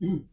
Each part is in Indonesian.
Mm.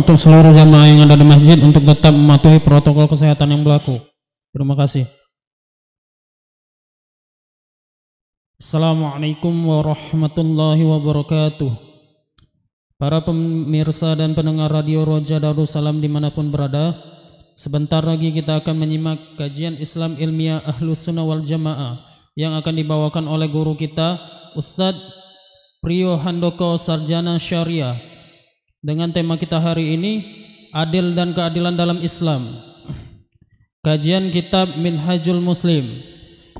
untuk seluruh jamaah yang ada di masjid untuk tetap mematuhi protokol kesehatan yang berlaku. Terima kasih. Assalamualaikum warahmatullahi wabarakatuh. Para pemirsa dan pendengar Radio Roja Darussalam dimanapun berada, sebentar lagi kita akan menyimak kajian Islam ilmiah Ahlus Sunnah wal Jamaah yang akan dibawakan oleh guru kita, Ustadz Priyo Handoko Sarjana Syariah dengan tema kita hari ini adil dan keadilan dalam Islam. Kajian kitab Minhajul Muslim.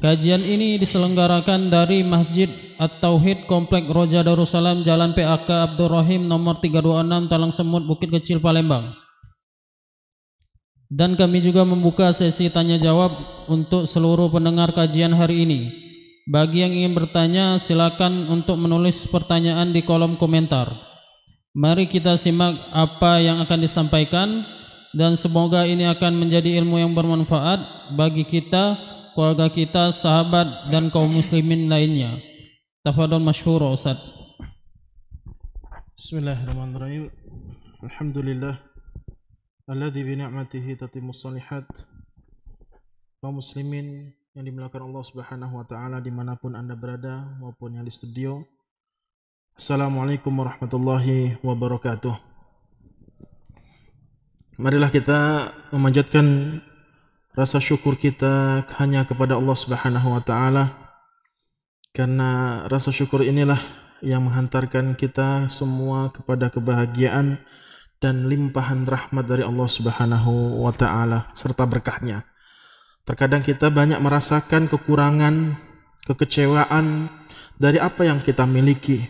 Kajian ini diselenggarakan dari Masjid At-Tauhid Komplek Roja Darussalam Jalan PAK Abdurrahim nomor 326 Talang Semut Bukit Kecil Palembang. Dan kami juga membuka sesi tanya jawab untuk seluruh pendengar kajian hari ini. Bagi yang ingin bertanya silakan untuk menulis pertanyaan di kolom komentar. Mari kita simak apa yang akan disampaikan dan semoga ini akan menjadi ilmu yang bermanfaat bagi kita, keluarga kita, sahabat dan kaum muslimin lainnya. Tafadhol masyhur Ustaz. Bismillahirrahmanirrahim. Alhamdulillah alladzi bi ni'matihi tatimmu shalihat. Kaum muslimin yang dimuliakan Allah Subhanahu wa taala dimanapun Anda berada maupun yang di studio. Assalamualaikum warahmatullahi wabarakatuh. Marilah kita memanjatkan rasa syukur kita hanya kepada Allah Subhanahu wa taala. Karena rasa syukur inilah yang menghantarkan kita semua kepada kebahagiaan dan limpahan rahmat dari Allah Subhanahu wa taala serta berkahnya. Terkadang kita banyak merasakan kekurangan, kekecewaan dari apa yang kita miliki,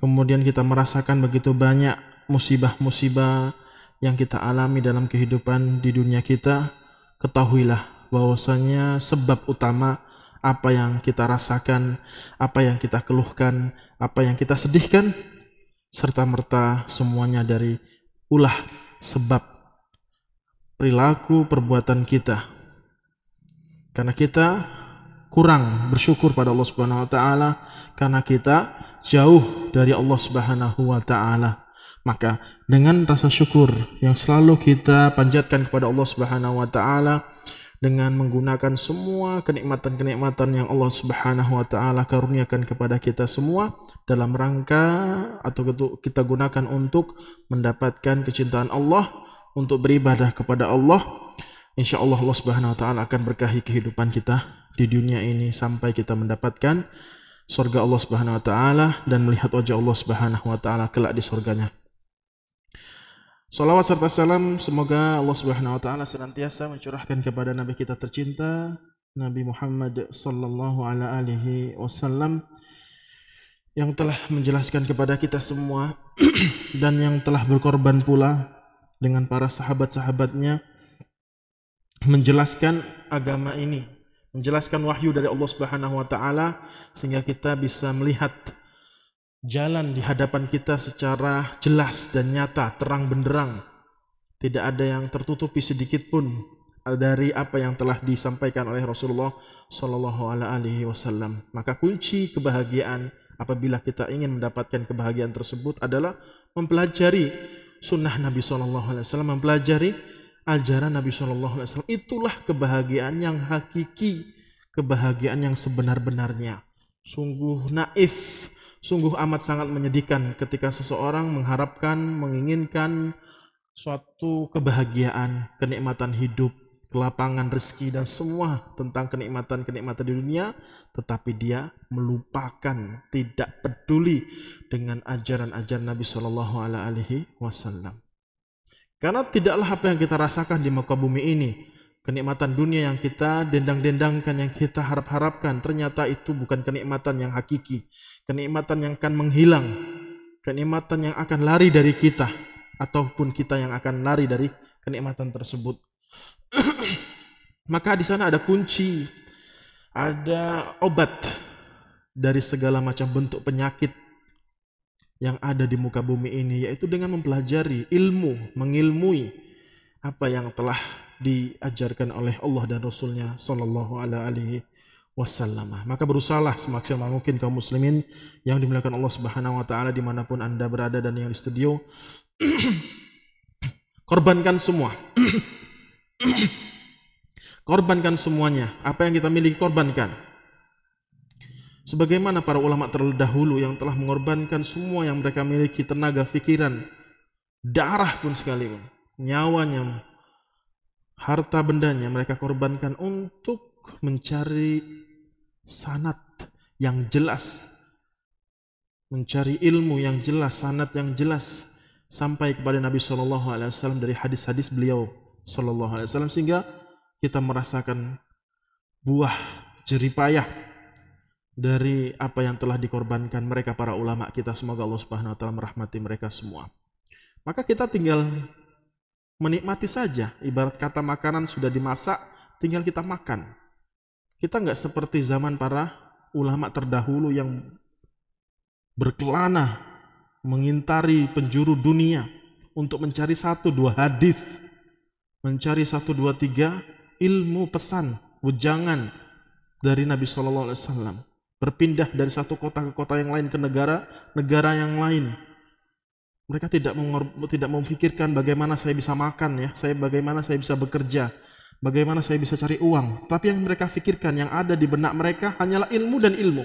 kemudian kita merasakan begitu banyak musibah-musibah yang kita alami dalam kehidupan di dunia kita, ketahuilah bahwasanya sebab utama apa yang kita rasakan, apa yang kita keluhkan, apa yang kita sedihkan, serta merta semuanya dari ulah sebab perilaku perbuatan kita. Karena kita kurang bersyukur pada Allah Subhanahu wa taala karena kita jauh dari Allah Subhanahu wa taala. Maka dengan rasa syukur yang selalu kita panjatkan kepada Allah Subhanahu wa taala dengan menggunakan semua kenikmatan-kenikmatan yang Allah Subhanahu wa taala karuniakan kepada kita semua dalam rangka atau kita gunakan untuk mendapatkan kecintaan Allah, untuk beribadah kepada Allah. Insya Allah Allah Subhanahu wa taala akan berkahi kehidupan kita di dunia ini sampai kita mendapatkan surga Allah Subhanahu wa taala dan melihat wajah Allah Subhanahu wa taala kelak di surganya. Salawat serta salam semoga Allah Subhanahu wa taala senantiasa mencurahkan kepada nabi kita tercinta Nabi Muhammad sallallahu alaihi wasallam yang telah menjelaskan kepada kita semua dan yang telah berkorban pula dengan para sahabat-sahabatnya menjelaskan agama ini menjelaskan wahyu dari Allah Subhanahu wa taala sehingga kita bisa melihat jalan di hadapan kita secara jelas dan nyata, terang benderang. Tidak ada yang tertutupi sedikit pun dari apa yang telah disampaikan oleh Rasulullah Shallallahu Alaihi Wasallam. Maka kunci kebahagiaan apabila kita ingin mendapatkan kebahagiaan tersebut adalah mempelajari sunnah Nabi Shallallahu Alaihi Wasallam, mempelajari ajaran Nabi Shallallahu Alaihi Wasallam itulah kebahagiaan yang hakiki, kebahagiaan yang sebenar-benarnya. Sungguh naif, sungguh amat sangat menyedihkan ketika seseorang mengharapkan, menginginkan suatu kebahagiaan, kenikmatan hidup, kelapangan rezeki dan semua tentang kenikmatan-kenikmatan di dunia, tetapi dia melupakan, tidak peduli dengan ajaran-ajaran Nabi Shallallahu Alaihi Wasallam. Karena tidaklah apa yang kita rasakan di muka bumi ini, kenikmatan dunia yang kita dendang-dendangkan, yang kita harap-harapkan, ternyata itu bukan kenikmatan yang hakiki, kenikmatan yang akan menghilang, kenikmatan yang akan lari dari kita, ataupun kita yang akan lari dari kenikmatan tersebut. Maka di sana ada kunci, ada obat dari segala macam bentuk penyakit yang ada di muka bumi ini yaitu dengan mempelajari ilmu, mengilmui apa yang telah diajarkan oleh Allah dan Rasulnya Sallallahu Alaihi Wasallam. Maka berusahalah semaksimal mungkin kaum muslimin yang dimuliakan Allah Subhanahu Wa Taala dimanapun anda berada dan yang di studio korbankan semua. korbankan semuanya. Apa yang kita miliki korbankan Sebagaimana para ulama terdahulu yang telah mengorbankan semua yang mereka miliki, tenaga, pikiran, darah pun sekali, nyawanya, harta bendanya mereka korbankan untuk mencari sanat yang jelas, mencari ilmu yang jelas, sanat yang jelas sampai kepada Nabi Shallallahu Alaihi Wasallam dari hadis-hadis beliau Shallallahu Alaihi Wasallam sehingga kita merasakan buah jeripayah dari apa yang telah dikorbankan mereka para ulama kita semoga Allah Subhanahu wa taala merahmati mereka semua. Maka kita tinggal menikmati saja ibarat kata makanan sudah dimasak tinggal kita makan. Kita nggak seperti zaman para ulama terdahulu yang berkelana mengintari penjuru dunia untuk mencari satu dua hadis, mencari satu dua tiga ilmu pesan, ujangan dari Nabi Shallallahu Alaihi Wasallam berpindah dari satu kota ke kota yang lain ke negara negara yang lain mereka tidak tidak memikirkan bagaimana saya bisa makan ya saya bagaimana saya bisa bekerja bagaimana saya bisa cari uang tapi yang mereka pikirkan yang ada di benak mereka hanyalah ilmu dan ilmu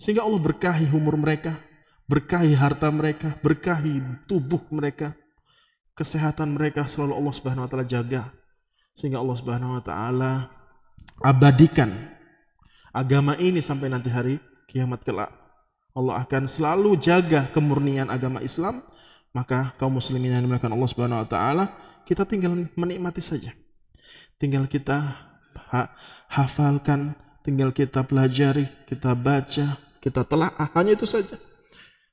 sehingga Allah berkahi umur mereka berkahi harta mereka berkahi tubuh mereka kesehatan mereka selalu Allah Subhanahu wa taala jaga sehingga Allah Subhanahu wa taala abadikan agama ini sampai nanti hari kiamat kelak. Allah akan selalu jaga kemurnian agama Islam, maka kaum muslimin yang dimuliakan Allah Subhanahu wa taala, kita tinggal menikmati saja. Tinggal kita ha hafalkan, tinggal kita pelajari, kita baca, kita telaah, hanya itu saja.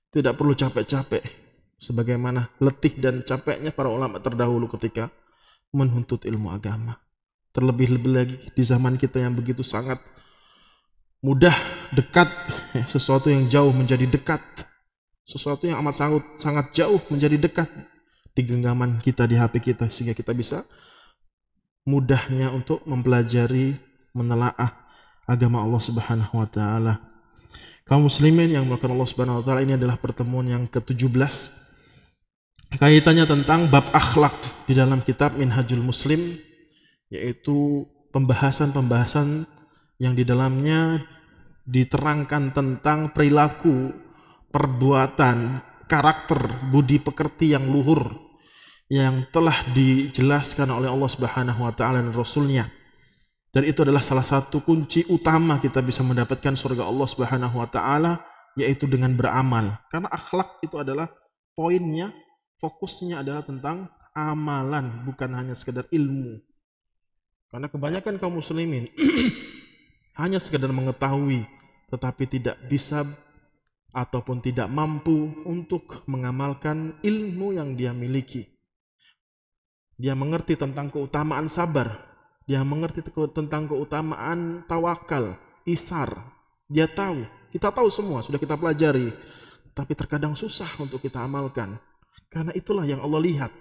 Tidak perlu capek-capek sebagaimana letih dan capeknya para ulama terdahulu ketika menuntut ilmu agama. Terlebih-lebih lagi di zaman kita yang begitu sangat mudah dekat, sesuatu yang jauh menjadi dekat, sesuatu yang amat sangat sangat jauh menjadi dekat di genggaman kita di HP kita sehingga kita bisa mudahnya untuk mempelajari, menelaah agama Allah Subhanahu wa taala. Kaum muslimin yang melakukan Allah Subhanahu wa taala ini adalah pertemuan yang ke-17 kaitannya tentang bab akhlak di dalam kitab Minhajul Muslim yaitu pembahasan-pembahasan yang di dalamnya diterangkan tentang perilaku, perbuatan, karakter, budi pekerti yang luhur yang telah dijelaskan oleh Allah Subhanahu wa taala dan rasulnya. Dan itu adalah salah satu kunci utama kita bisa mendapatkan surga Allah Subhanahu wa taala yaitu dengan beramal. Karena akhlak itu adalah poinnya, fokusnya adalah tentang amalan bukan hanya sekedar ilmu. Karena kebanyakan kaum muslimin hanya sekedar mengetahui tetapi tidak bisa ataupun tidak mampu untuk mengamalkan ilmu yang dia miliki. Dia mengerti tentang keutamaan sabar, dia mengerti tentang keutamaan tawakal, isar. Dia tahu, kita tahu semua, sudah kita pelajari. Tapi terkadang susah untuk kita amalkan. Karena itulah yang Allah lihat.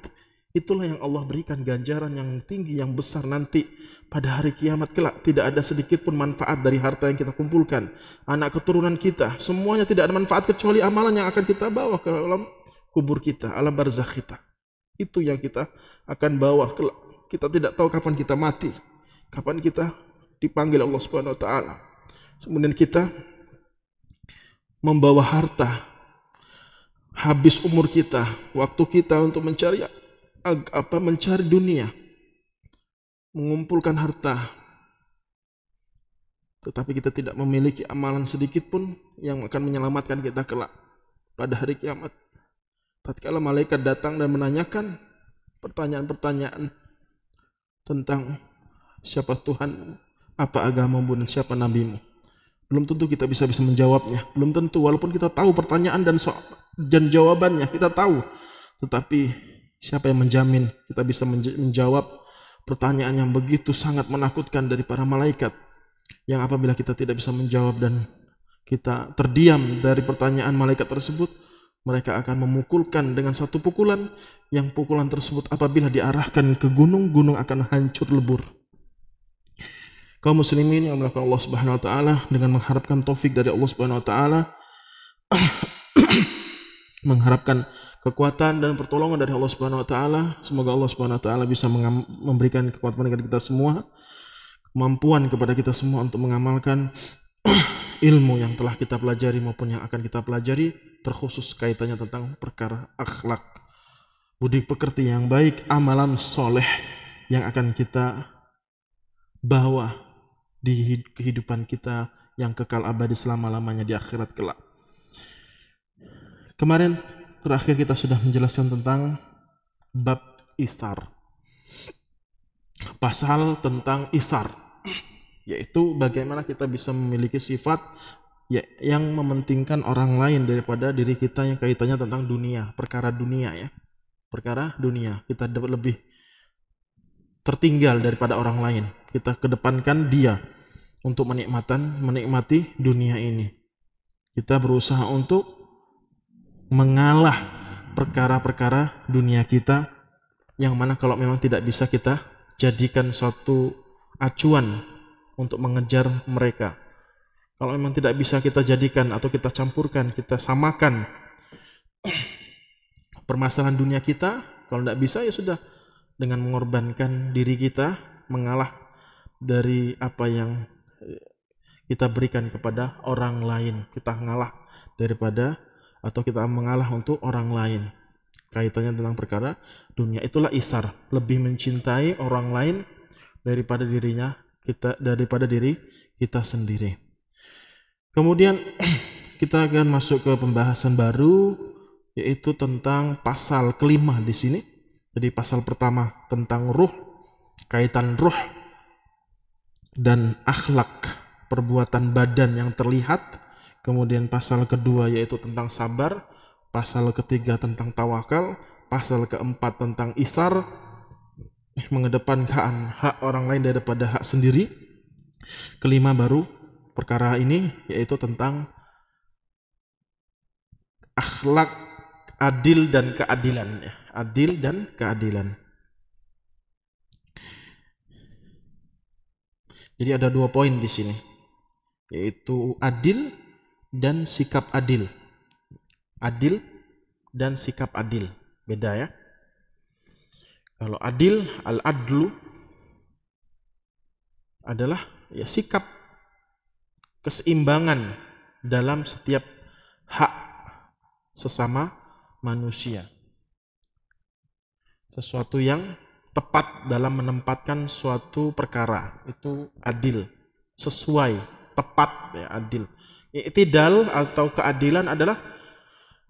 Itulah yang Allah berikan ganjaran yang tinggi, yang besar nanti pada hari kiamat kelak. Tidak ada sedikit pun manfaat dari harta yang kita kumpulkan. Anak keturunan kita, semuanya tidak ada manfaat kecuali amalan yang akan kita bawa ke alam kubur kita, alam barzakh kita. Itu yang kita akan bawa kelak. Kita tidak tahu kapan kita mati, kapan kita dipanggil Allah Subhanahu wa taala. Kemudian kita membawa harta habis umur kita, waktu kita untuk mencari apa mencari dunia, mengumpulkan harta. Tetapi kita tidak memiliki amalan sedikit pun yang akan menyelamatkan kita kelak pada hari kiamat. Tatkala malaikat datang dan menanyakan pertanyaan-pertanyaan tentang siapa Tuhan, apa agamamu dan siapa nabimu. Belum tentu kita bisa bisa menjawabnya. Belum tentu walaupun kita tahu pertanyaan dan so dan jawabannya kita tahu. Tetapi Siapa yang menjamin kita bisa menjawab pertanyaan yang begitu sangat menakutkan dari para malaikat yang apabila kita tidak bisa menjawab dan kita terdiam dari pertanyaan malaikat tersebut, mereka akan memukulkan dengan satu pukulan yang pukulan tersebut apabila diarahkan ke gunung-gunung akan hancur lebur. Kaum muslimin yang melakukan Allah Subhanahu wa taala dengan mengharapkan taufik dari Allah Subhanahu wa taala mengharapkan kekuatan dan pertolongan dari Allah Subhanahu wa taala. Semoga Allah Subhanahu wa taala bisa memberikan kekuatan kepada kita semua, kemampuan kepada kita semua untuk mengamalkan ilmu yang telah kita pelajari maupun yang akan kita pelajari terkhusus kaitannya tentang perkara akhlak. Budi pekerti yang baik, amalan soleh yang akan kita bawa di kehidupan kita yang kekal abadi selama-lamanya di akhirat kelak. Kemarin terakhir kita sudah menjelaskan tentang bab isar. Pasal tentang isar, yaitu bagaimana kita bisa memiliki sifat ya, yang mementingkan orang lain daripada diri kita yang kaitannya tentang dunia, perkara dunia ya. Perkara dunia, kita dapat lebih tertinggal daripada orang lain. Kita kedepankan dia untuk menikmatan, menikmati dunia ini. Kita berusaha untuk mengalah perkara-perkara dunia kita yang mana kalau memang tidak bisa kita jadikan suatu acuan untuk mengejar mereka. Kalau memang tidak bisa kita jadikan atau kita campurkan, kita samakan permasalahan dunia kita, kalau tidak bisa ya sudah dengan mengorbankan diri kita mengalah dari apa yang kita berikan kepada orang lain. Kita ngalah daripada atau kita mengalah untuk orang lain. Kaitannya tentang perkara dunia itulah isar, lebih mencintai orang lain daripada dirinya kita daripada diri kita sendiri. Kemudian kita akan masuk ke pembahasan baru yaitu tentang pasal kelima di sini. Jadi pasal pertama tentang ruh, kaitan ruh dan akhlak perbuatan badan yang terlihat kemudian pasal kedua yaitu tentang sabar, pasal ketiga tentang tawakal, pasal keempat tentang isar, eh, mengedepankan hak orang lain daripada hak sendiri. Kelima baru perkara ini yaitu tentang akhlak adil dan keadilan, adil dan keadilan. Jadi ada dua poin di sini, yaitu adil dan sikap adil. Adil dan sikap adil. Beda ya. Kalau adil, al-adlu adalah ya sikap keseimbangan dalam setiap hak sesama manusia. Sesuatu yang tepat dalam menempatkan suatu perkara itu adil, sesuai, tepat ya adil. Iktidal atau keadilan adalah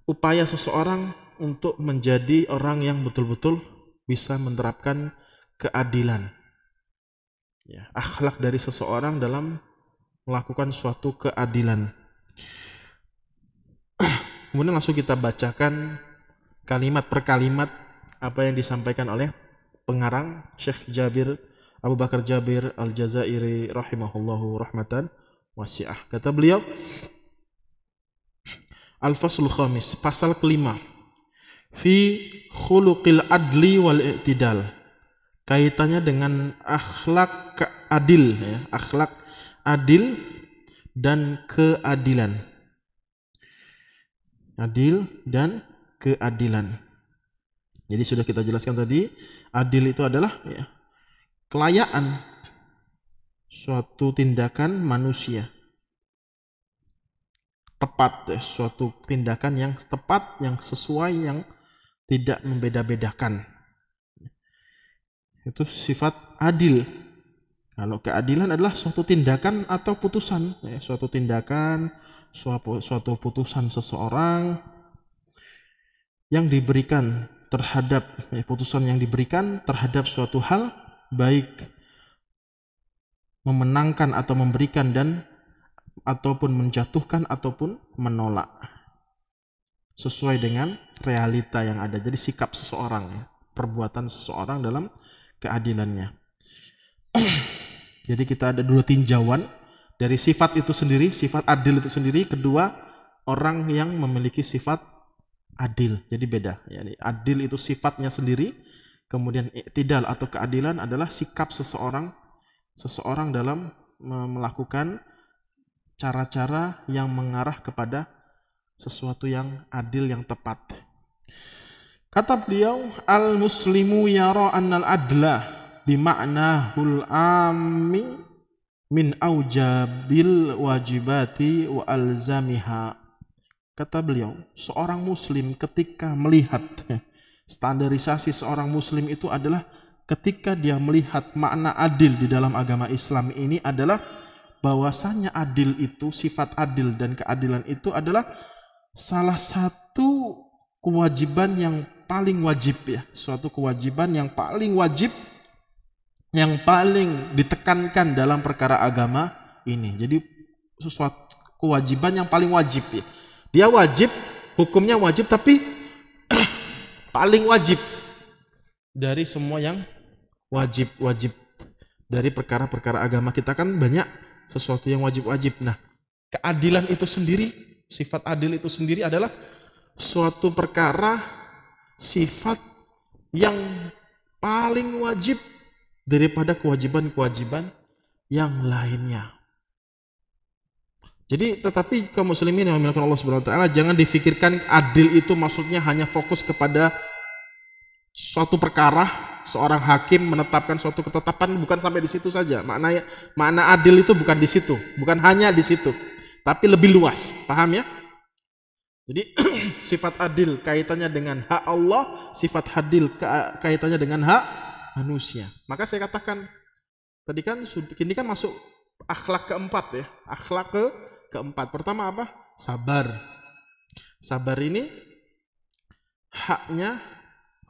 upaya seseorang untuk menjadi orang yang betul-betul bisa menerapkan keadilan. Ya, akhlak dari seseorang dalam melakukan suatu keadilan. Kemudian langsung kita bacakan kalimat per kalimat apa yang disampaikan oleh pengarang Syekh Jabir Abu Bakar Jabir Al-Jazairi rahimahullahu rahmatan wasi'ah. Kata beliau, Al-Faslul Khamis, pasal kelima. Fi khuluqil adli wal i'tidal. Kaitannya dengan akhlak adil, ya. akhlak adil dan keadilan. Adil dan keadilan. Jadi sudah kita jelaskan tadi, adil itu adalah ya, kelayaan suatu tindakan manusia tepat ya, suatu tindakan yang tepat yang sesuai yang tidak membeda-bedakan itu sifat adil kalau keadilan adalah suatu tindakan atau putusan ya, suatu tindakan suatu, suatu putusan seseorang yang diberikan terhadap ya, putusan yang diberikan terhadap suatu hal baik memenangkan atau memberikan dan ataupun menjatuhkan ataupun menolak sesuai dengan realita yang ada. Jadi sikap seseorang ya, perbuatan seseorang dalam keadilannya. Jadi kita ada dua tinjauan dari sifat itu sendiri, sifat adil itu sendiri, kedua orang yang memiliki sifat adil. Jadi beda. Yani adil itu sifatnya sendiri, kemudian tidak atau keadilan adalah sikap seseorang seseorang dalam melakukan cara-cara yang mengarah kepada sesuatu yang adil yang tepat. Kata beliau, al-muslimu yara annal adla bima'nahul ammi min aujabil wajibati wa alzamiha. Kata beliau, seorang muslim ketika melihat standarisasi seorang muslim itu adalah ketika dia melihat makna adil di dalam agama Islam ini adalah bahwasanya adil itu sifat adil dan keadilan itu adalah salah satu kewajiban yang paling wajib ya, suatu kewajiban yang paling wajib yang paling ditekankan dalam perkara agama ini. Jadi sesuatu kewajiban yang paling wajib ya. Dia wajib, hukumnya wajib tapi paling wajib dari semua yang wajib-wajib dari perkara-perkara agama kita kan banyak sesuatu yang wajib-wajib. Nah, keadilan itu sendiri, sifat adil itu sendiri adalah suatu perkara sifat yang paling wajib daripada kewajiban-kewajiban yang lainnya. Jadi tetapi kaum muslimin yang memiliki Allah Subhanahu wa taala jangan difikirkan adil itu maksudnya hanya fokus kepada suatu perkara seorang hakim menetapkan suatu ketetapan bukan sampai di situ saja. makna makna adil itu bukan di situ, bukan hanya di situ, tapi lebih luas. Paham ya? Jadi sifat adil kaitannya dengan hak Allah, sifat adil kaitannya dengan hak manusia. Maka saya katakan tadi kan ini kan masuk akhlak keempat ya, akhlak ke keempat. Pertama apa? Sabar. Sabar ini haknya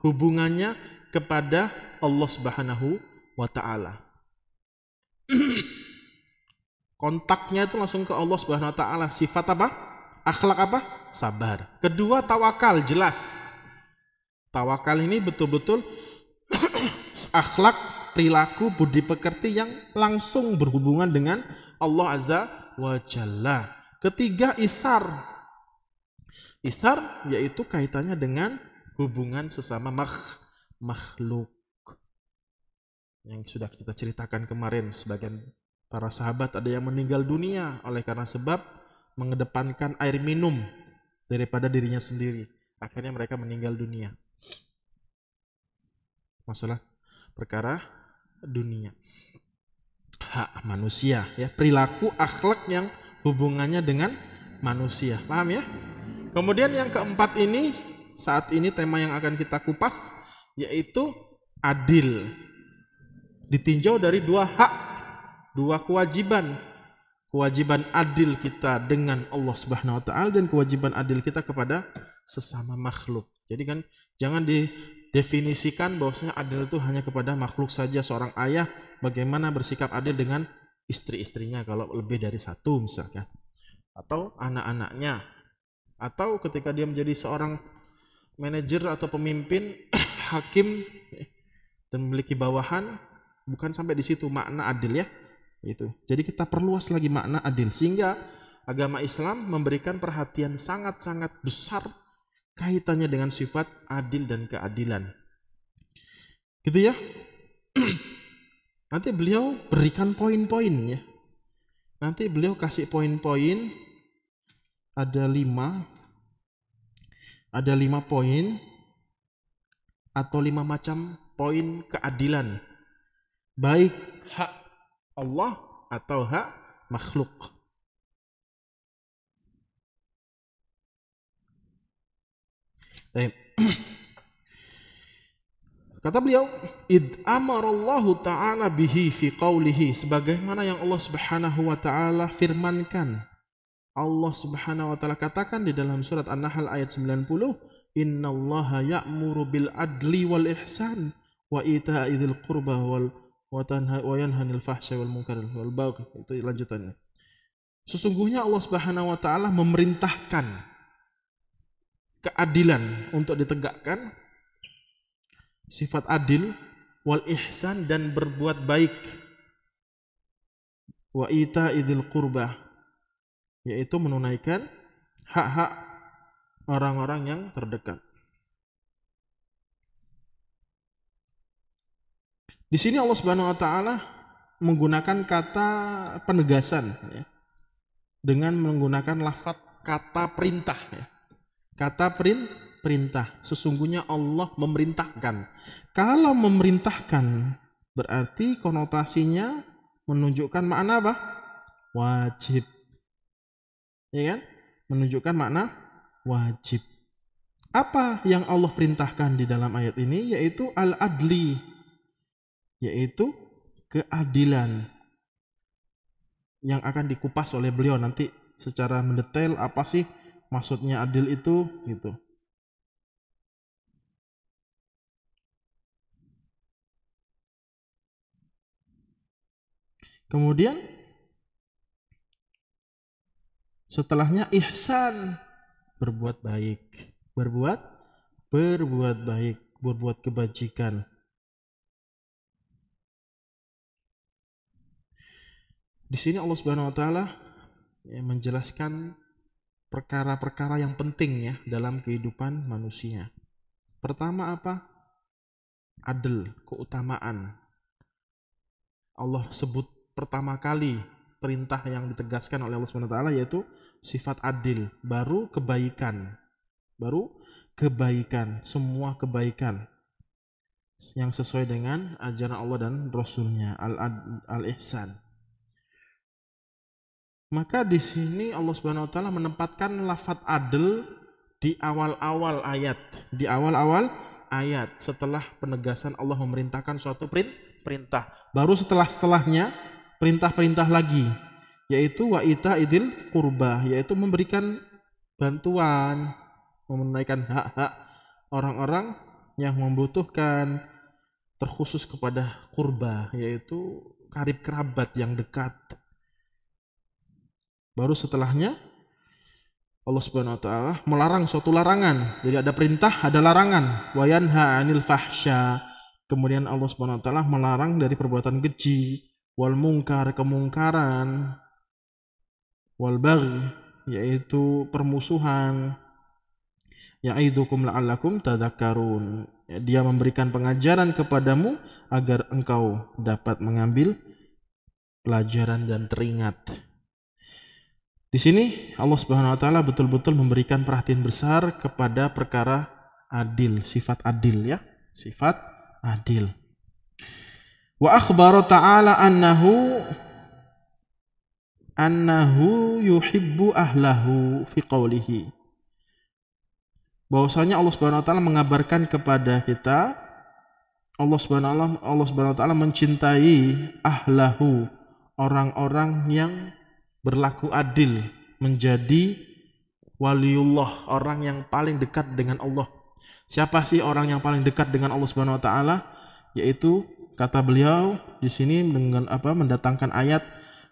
hubungannya kepada Allah Subhanahu wa taala. Kontaknya itu langsung ke Allah Subhanahu wa taala. Sifat apa? Akhlak apa? Sabar. Kedua tawakal jelas. Tawakal ini betul-betul akhlak, perilaku, budi pekerti yang langsung berhubungan dengan Allah Azza wa Jalla. Ketiga isar. Isar yaitu kaitannya dengan hubungan sesama makh, makhluk yang sudah kita ceritakan kemarin sebagian para sahabat ada yang meninggal dunia oleh karena sebab mengedepankan air minum daripada dirinya sendiri akhirnya mereka meninggal dunia masalah perkara dunia hak manusia ya perilaku akhlak yang hubungannya dengan manusia paham ya kemudian yang keempat ini saat ini tema yang akan kita kupas yaitu adil. Ditinjau dari dua hak, dua kewajiban. Kewajiban adil kita dengan Allah Subhanahu wa taala dan kewajiban adil kita kepada sesama makhluk. Jadi kan jangan didefinisikan bahwasanya adil itu hanya kepada makhluk saja seorang ayah bagaimana bersikap adil dengan istri-istrinya kalau lebih dari satu misalkan atau anak-anaknya atau ketika dia menjadi seorang manajer atau pemimpin, hakim dan memiliki bawahan bukan sampai di situ makna adil ya. Itu. Jadi kita perluas lagi makna adil sehingga agama Islam memberikan perhatian sangat-sangat besar kaitannya dengan sifat adil dan keadilan. Gitu ya. Nanti beliau berikan poin-poin ya. Nanti beliau kasih poin-poin ada lima ada lima poin atau lima macam poin keadilan baik hak Allah atau hak makhluk Kata beliau, "Id amarallahu ta'ala bihi fi qawlihi sebagaimana yang Allah Subhanahu wa taala firmankan Allah Subhanahu wa taala katakan di dalam surat An-Nahl ayat 90, "Innallaha ya'muru bil adli wal ihsan wa ita'i dzil qurba wal wa yanhanil fahsya wal munkar wal baghi." Itu lanjutannya. Sesungguhnya Allah Subhanahu wa taala memerintahkan keadilan untuk ditegakkan sifat adil wal ihsan dan berbuat baik wa ita idil qurbah yaitu menunaikan hak-hak orang-orang yang terdekat. Di sini Allah Subhanahu wa taala menggunakan kata penegasan ya. Dengan menggunakan lafaz kata perintah ya. Kata perin perintah. Sesungguhnya Allah memerintahkan. Kalau memerintahkan berarti konotasinya menunjukkan makna apa? Wajib ya kan? Menunjukkan makna wajib. Apa yang Allah perintahkan di dalam ayat ini yaitu al-adli yaitu keadilan yang akan dikupas oleh beliau nanti secara mendetail apa sih maksudnya adil itu gitu. Kemudian Setelahnya ihsan, berbuat baik. Berbuat berbuat baik, berbuat kebajikan. Di sini Allah Subhanahu wa taala ya, menjelaskan perkara-perkara yang penting ya dalam kehidupan manusia. Pertama apa? Adil, keutamaan. Allah sebut pertama kali perintah yang ditegaskan oleh Allah Subhanahu wa taala yaitu sifat adil, baru kebaikan. Baru kebaikan, semua kebaikan yang sesuai dengan ajaran Allah dan Rasulnya al-ihsan. Maka di sini Allah Subhanahu Wa Taala menempatkan lafadz adil di awal-awal ayat, di awal-awal ayat setelah penegasan Allah memerintahkan suatu perintah, baru setelah setelahnya perintah-perintah lagi yaitu wa'ita idil kurba yaitu memberikan bantuan memenaikan hak-hak orang-orang yang membutuhkan terkhusus kepada kurba yaitu karib kerabat yang dekat baru setelahnya Allah Subhanahu wa taala melarang suatu larangan jadi ada perintah ada larangan wayanha anil fahsya kemudian Allah Subhanahu wa taala melarang dari perbuatan keji wal mungkar kemungkaran wal bagh yaitu permusuhan ya'idukum la'allakum tadhakkarun dia memberikan pengajaran kepadamu agar engkau dapat mengambil pelajaran dan teringat di sini Allah Subhanahu wa taala betul-betul memberikan perhatian besar kepada perkara adil, sifat adil ya, sifat adil. Wa akhbara ta'ala annahu annahu yuhibbu ahlahu fi qawlihi. Bahwasanya Allah Subhanahu wa taala mengabarkan kepada kita Allah Subhanahu wa taala Allah Subhanahu wa taala mencintai ahlahu, orang-orang yang berlaku adil, menjadi waliullah, orang yang paling dekat dengan Allah. Siapa sih orang yang paling dekat dengan Allah Subhanahu wa taala? Yaitu kata beliau di sini dengan apa mendatangkan ayat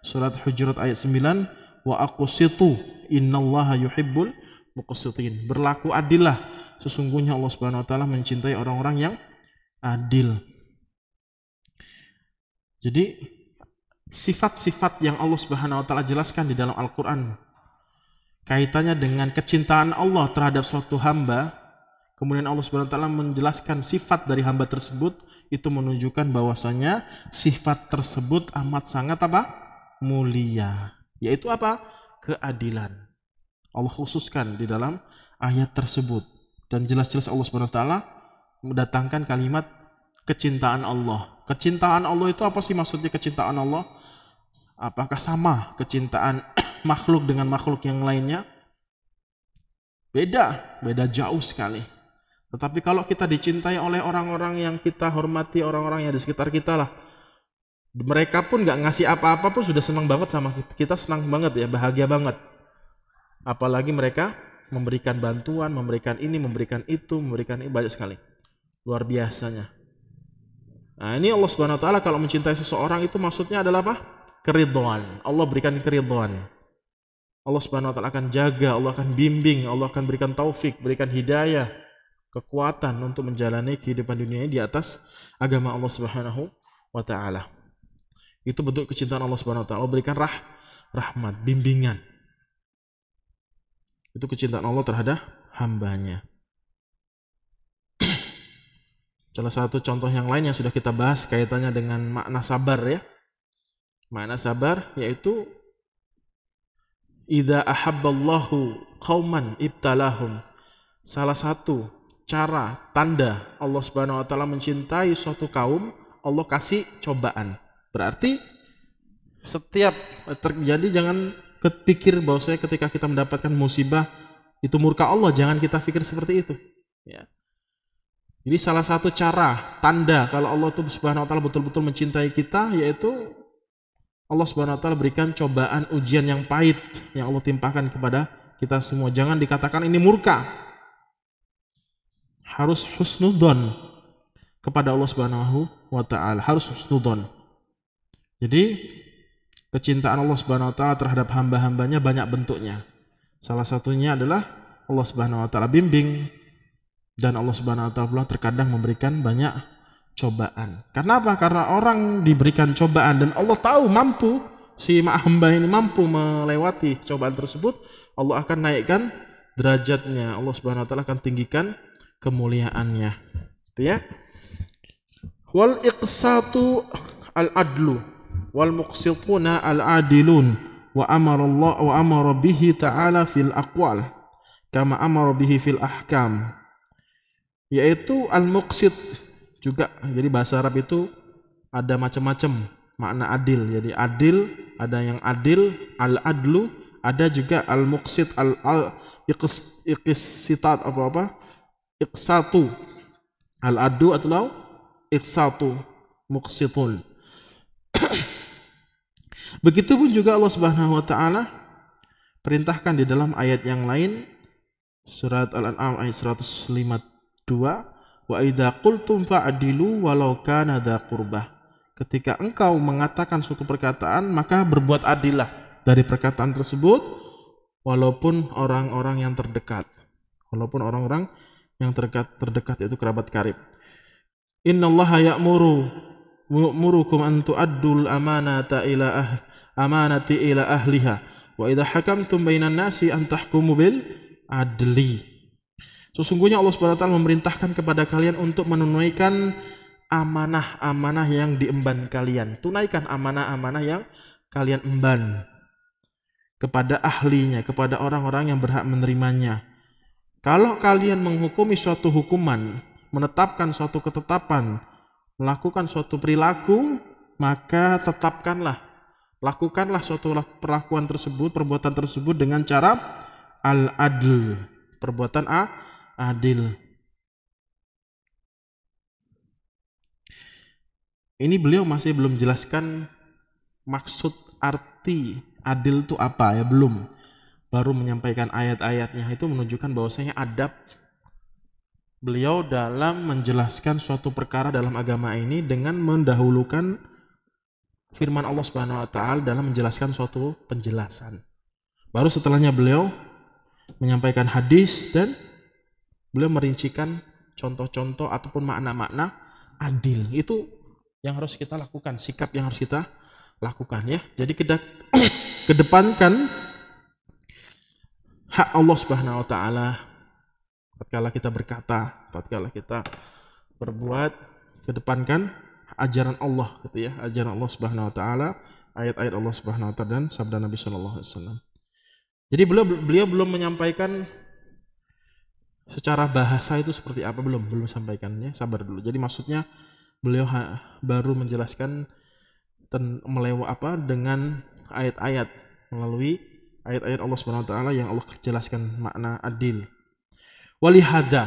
surat Hujurat ayat 9 wa aqsitu innallaha yuhibbul muqsitin. Berlaku adillah. Sesungguhnya Allah Subhanahu wa taala mencintai orang-orang yang adil. Jadi sifat-sifat yang Allah Subhanahu wa taala jelaskan di dalam Al-Qur'an kaitannya dengan kecintaan Allah terhadap suatu hamba, kemudian Allah Subhanahu wa taala menjelaskan sifat dari hamba tersebut, itu menunjukkan bahwasanya sifat tersebut amat sangat apa? mulia, yaitu apa? keadilan. Allah khususkan di dalam ayat tersebut dan jelas-jelas Allah Subhanahu mendatangkan kalimat kecintaan Allah. Kecintaan Allah itu apa sih maksudnya kecintaan Allah? Apakah sama kecintaan makhluk dengan makhluk yang lainnya? Beda, beda jauh sekali. Tetapi kalau kita dicintai oleh orang-orang yang kita hormati, orang-orang yang di sekitar kita lah, mereka pun nggak ngasih apa-apa pun sudah senang banget sama kita. Kita senang banget ya, bahagia banget. Apalagi mereka memberikan bantuan, memberikan ini, memberikan itu, memberikan ini banyak sekali. Luar biasanya. Nah, ini Allah Subhanahu wa taala kalau mencintai seseorang itu maksudnya adalah apa? Keriduan Allah berikan keriduan. Allah Subhanahu wa taala akan jaga, Allah akan bimbing, Allah akan berikan taufik, berikan hidayah, kekuatan untuk menjalani kehidupan dunia ini di atas agama Allah Subhanahu wa taala. Itu bentuk kecintaan Allah Subhanahu wa taala, berikan rah rahmat, bimbingan. Itu kecintaan Allah terhadap hambanya. Salah satu contoh yang lain yang sudah kita bahas kaitannya dengan makna sabar ya. Makna sabar yaitu Ida ahabballahu qauman ibtalahum. Salah satu cara tanda Allah Subhanahu wa taala mencintai suatu kaum, Allah kasih cobaan. Berarti setiap terjadi jangan ketikir bahwa saya ketika kita mendapatkan musibah itu murka Allah, jangan kita pikir seperti itu. Ya. Jadi salah satu cara tanda kalau Allah tuh Subhanahu wa taala betul-betul mencintai kita yaitu Allah Subhanahu wa taala berikan cobaan ujian yang pahit yang Allah timpahkan kepada kita semua. Jangan dikatakan ini murka. Harus husnudon kepada Allah Subhanahu wa taala. Harus husnudon. Jadi kecintaan Allah Subhanahu wa taala terhadap hamba-hambanya banyak bentuknya. Salah satunya adalah Allah Subhanahu wa taala bimbing dan Allah Subhanahu wa taala terkadang memberikan banyak cobaan. Karena apa? Karena orang diberikan cobaan dan Allah tahu mampu si hamba ini mampu melewati cobaan tersebut, Allah akan naikkan derajatnya. Allah Subhanahu wa taala akan tinggikan kemuliaannya. Gitu ya. Wal iqsatu al adlu wal muqsituna al adilun wa amara Allah wa amara bihi ta'ala fil aqwal kama amara bihi fil ahkam yaitu al muqsit juga jadi bahasa Arab itu ada macam-macam makna adil jadi adil ada yang adil al adlu ada juga al muqsit al, al iqsitat apa apa iqsatu al adu atau iqsatu muqsitun Begitupun juga Allah Subhanahu wa taala perintahkan di dalam ayat yang lain surat Al-An'am ayat 152 wa idza qultum fa'dilu walau kana dha qurbah. Ketika engkau mengatakan suatu perkataan, maka berbuat adillah dari perkataan tersebut walaupun orang-orang yang terdekat. Walaupun orang-orang yang terdekat terdekat yaitu kerabat karib. Innallaha ya'muru ويأمركم أن تؤدوا الأمانة إلى أهل أمانة إلى أهلها وإذا حكمتم بين الناس أن تحكموا بالعدل Sesungguhnya Allah SWT memerintahkan kepada kalian untuk menunaikan amanah-amanah yang diemban kalian. Tunaikan amanah-amanah yang kalian emban kepada ahlinya, kepada orang-orang yang berhak menerimanya. Kalau kalian menghukumi suatu hukuman, menetapkan suatu ketetapan, melakukan suatu perilaku, maka tetapkanlah, lakukanlah suatu perlakuan tersebut, perbuatan tersebut dengan cara al-adl, perbuatan a, adil. Ini beliau masih belum jelaskan maksud arti adil itu apa ya, belum. Baru menyampaikan ayat-ayatnya itu menunjukkan bahwasanya adab beliau dalam menjelaskan suatu perkara dalam agama ini dengan mendahulukan firman Allah Subhanahu wa taala dalam menjelaskan suatu penjelasan. Baru setelahnya beliau menyampaikan hadis dan beliau merincikan contoh-contoh ataupun makna-makna adil. Itu yang harus kita lakukan, sikap yang harus kita lakukan ya. Jadi kita kedepankan hak Allah Subhanahu wa taala tatkala kita berkata, tatkala kita berbuat, kedepankan ajaran Allah gitu ya, ajaran Allah Subhanahu wa taala, ayat-ayat Allah Subhanahu wa taala dan sabda Nabi sallallahu alaihi wasallam. Jadi beliau beliau belum menyampaikan secara bahasa itu seperti apa belum belum sampaikannya sabar dulu jadi maksudnya beliau baru menjelaskan melewa apa dengan ayat-ayat melalui ayat-ayat Allah Subhanahu wa taala yang Allah jelaskan makna adil ولهذا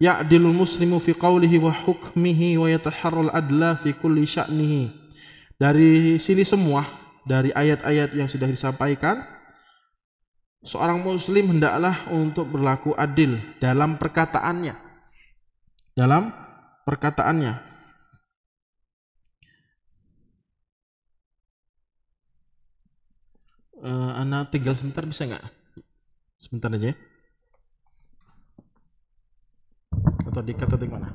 يعدل المسلم في قوله وحكمه ويتحرى العدل في كل شأنه dari sini semua dari ayat-ayat yang sudah disampaikan seorang muslim hendaklah untuk berlaku adil dalam perkataannya dalam perkataannya uh, eh, anak tinggal sebentar bisa nggak sebentar aja ya. atau di Katolik mana?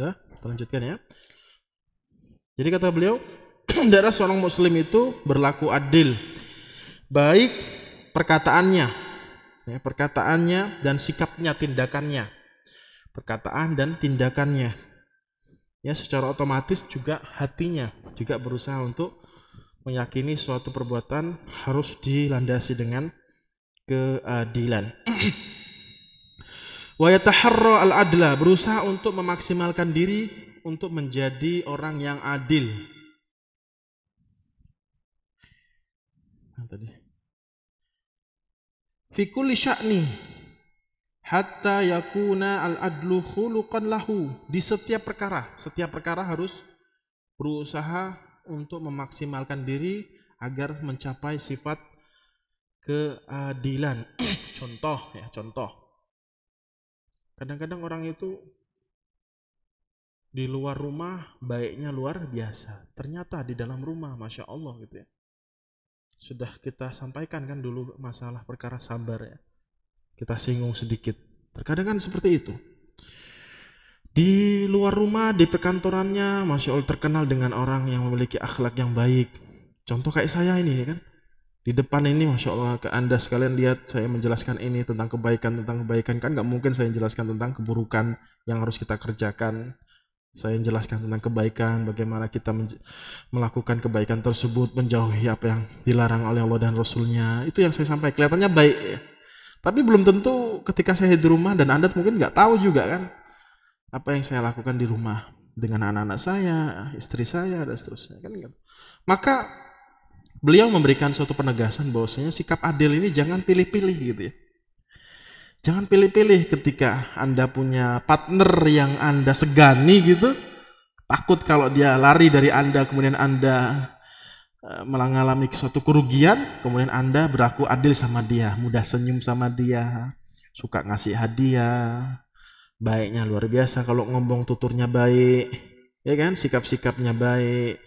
Ya, kita lanjutkan ya. Jadi kata beliau, darah seorang muslim itu berlaku adil. Baik perkataannya, ya, perkataannya dan sikapnya, tindakannya. Perkataan dan tindakannya. Ya, secara otomatis juga hatinya juga berusaha untuk meyakini suatu perbuatan harus dilandasi dengan keadilan. Wayataharro al adla berusaha untuk memaksimalkan diri untuk menjadi orang yang adil tadi fi sya'ni hatta yakuna al adlu khuluqan lahu di setiap perkara setiap perkara harus berusaha untuk memaksimalkan diri agar mencapai sifat keadilan contoh ya contoh Kadang-kadang orang itu di luar rumah baiknya luar biasa. Ternyata di dalam rumah, masya Allah gitu ya. Sudah kita sampaikan kan dulu masalah perkara sabar ya. Kita singgung sedikit. Terkadang kan seperti itu. Di luar rumah, di perkantorannya, masya Allah terkenal dengan orang yang memiliki akhlak yang baik. Contoh kayak saya ini kan di depan ini masya Allah ke anda sekalian lihat saya menjelaskan ini tentang kebaikan tentang kebaikan kan nggak mungkin saya jelaskan tentang keburukan yang harus kita kerjakan saya jelaskan tentang kebaikan bagaimana kita melakukan kebaikan tersebut menjauhi apa yang dilarang oleh Allah dan Rasulnya itu yang saya sampaikan kelihatannya baik ya. tapi belum tentu ketika saya di rumah dan anda mungkin nggak tahu juga kan apa yang saya lakukan di rumah dengan anak-anak saya istri saya dan seterusnya kan gitu. maka Beliau memberikan suatu penegasan bahwasanya sikap adil ini jangan pilih-pilih gitu ya. Jangan pilih-pilih ketika Anda punya partner yang Anda segani gitu. Takut kalau dia lari dari Anda kemudian Anda eh, mengalami suatu kerugian, kemudian Anda berlaku adil sama dia, mudah senyum sama dia, suka ngasih hadiah, baiknya luar biasa kalau ngomong tuturnya baik, ya kan, sikap-sikapnya baik.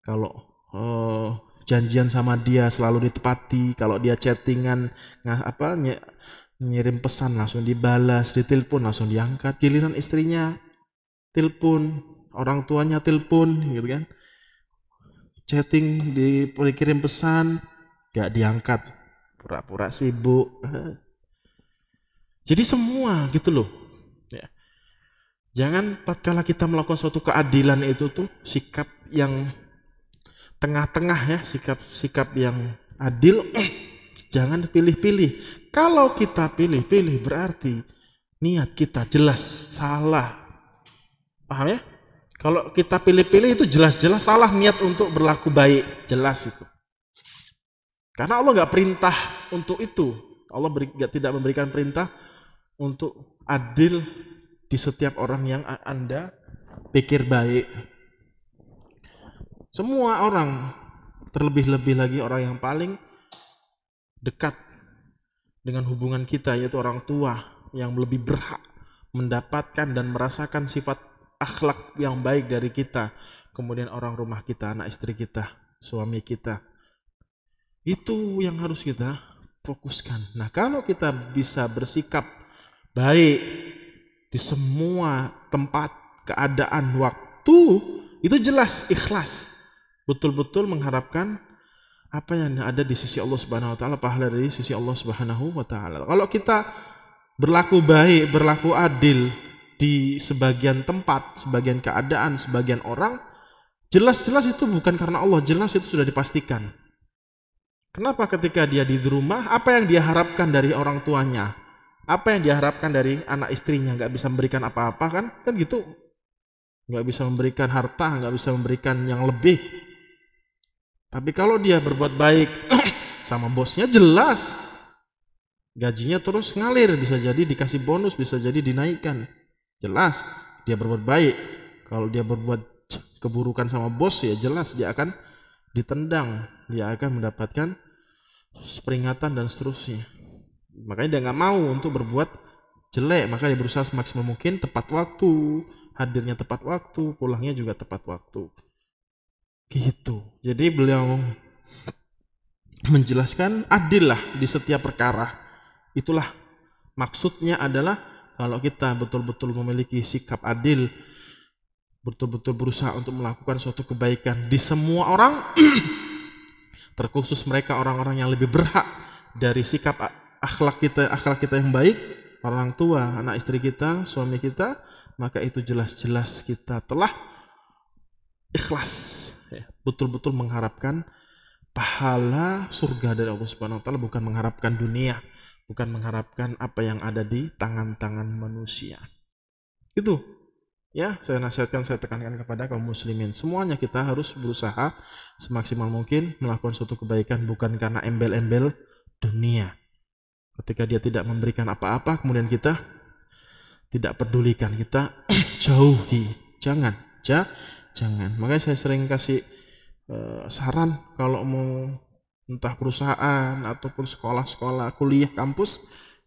Kalau oh, janjian sama dia selalu ditepati kalau dia chattingan nggak apa ny nyirim pesan langsung dibalas ditelepon langsung diangkat giliran istrinya telepon orang tuanya telepon gitu kan chatting di dikirim pesan gak diangkat pura-pura sibuk jadi semua gitu loh ya. jangan tatkala kita melakukan suatu keadilan itu tuh sikap yang tengah-tengah ya sikap-sikap yang adil eh jangan pilih-pilih kalau kita pilih-pilih berarti niat kita jelas salah paham ya kalau kita pilih-pilih itu jelas-jelas salah niat untuk berlaku baik jelas itu karena Allah nggak perintah untuk itu Allah beri, tidak memberikan perintah untuk adil di setiap orang yang Anda pikir baik semua orang, terlebih-lebih lagi orang yang paling dekat dengan hubungan kita, yaitu orang tua yang lebih berhak mendapatkan dan merasakan sifat akhlak yang baik dari kita. Kemudian orang rumah kita, anak istri kita, suami kita. Itu yang harus kita fokuskan. Nah kalau kita bisa bersikap baik di semua tempat, keadaan, waktu, itu jelas ikhlas betul-betul mengharapkan apa yang ada di sisi Allah Subhanahu wa taala, pahala dari sisi Allah Subhanahu wa taala. Kalau kita berlaku baik, berlaku adil di sebagian tempat, sebagian keadaan, sebagian orang, jelas-jelas itu bukan karena Allah, jelas itu sudah dipastikan. Kenapa ketika dia di rumah, apa yang dia harapkan dari orang tuanya? Apa yang dia harapkan dari anak istrinya? Gak bisa memberikan apa-apa kan? Kan gitu. Gak bisa memberikan harta, gak bisa memberikan yang lebih tapi kalau dia berbuat baik sama bosnya jelas gajinya terus ngalir bisa jadi dikasih bonus bisa jadi dinaikkan jelas dia berbuat baik kalau dia berbuat keburukan sama bos ya jelas dia akan ditendang dia akan mendapatkan peringatan dan seterusnya makanya dia nggak mau untuk berbuat jelek maka dia berusaha semaksimal mungkin tepat waktu hadirnya tepat waktu pulangnya juga tepat waktu Gitu. Jadi beliau menjelaskan adil lah di setiap perkara. Itulah maksudnya adalah kalau kita betul-betul memiliki sikap adil, betul-betul berusaha untuk melakukan suatu kebaikan di semua orang, terkhusus mereka orang-orang yang lebih berhak dari sikap akhlak kita, akhlak kita yang baik, orang tua, anak istri kita, suami kita, maka itu jelas-jelas kita telah ikhlas ya. Betul-betul mengharapkan pahala surga dari Allah Subhanahu wa taala bukan mengharapkan dunia, bukan mengharapkan apa yang ada di tangan-tangan manusia. Itu ya, saya nasihatkan saya tekankan kepada kaum muslimin semuanya kita harus berusaha semaksimal mungkin melakukan suatu kebaikan bukan karena embel-embel dunia. Ketika dia tidak memberikan apa-apa kemudian kita tidak pedulikan kita jauhi, jangan ja jangan makanya saya sering kasih eh, saran kalau mau entah perusahaan ataupun sekolah-sekolah kuliah kampus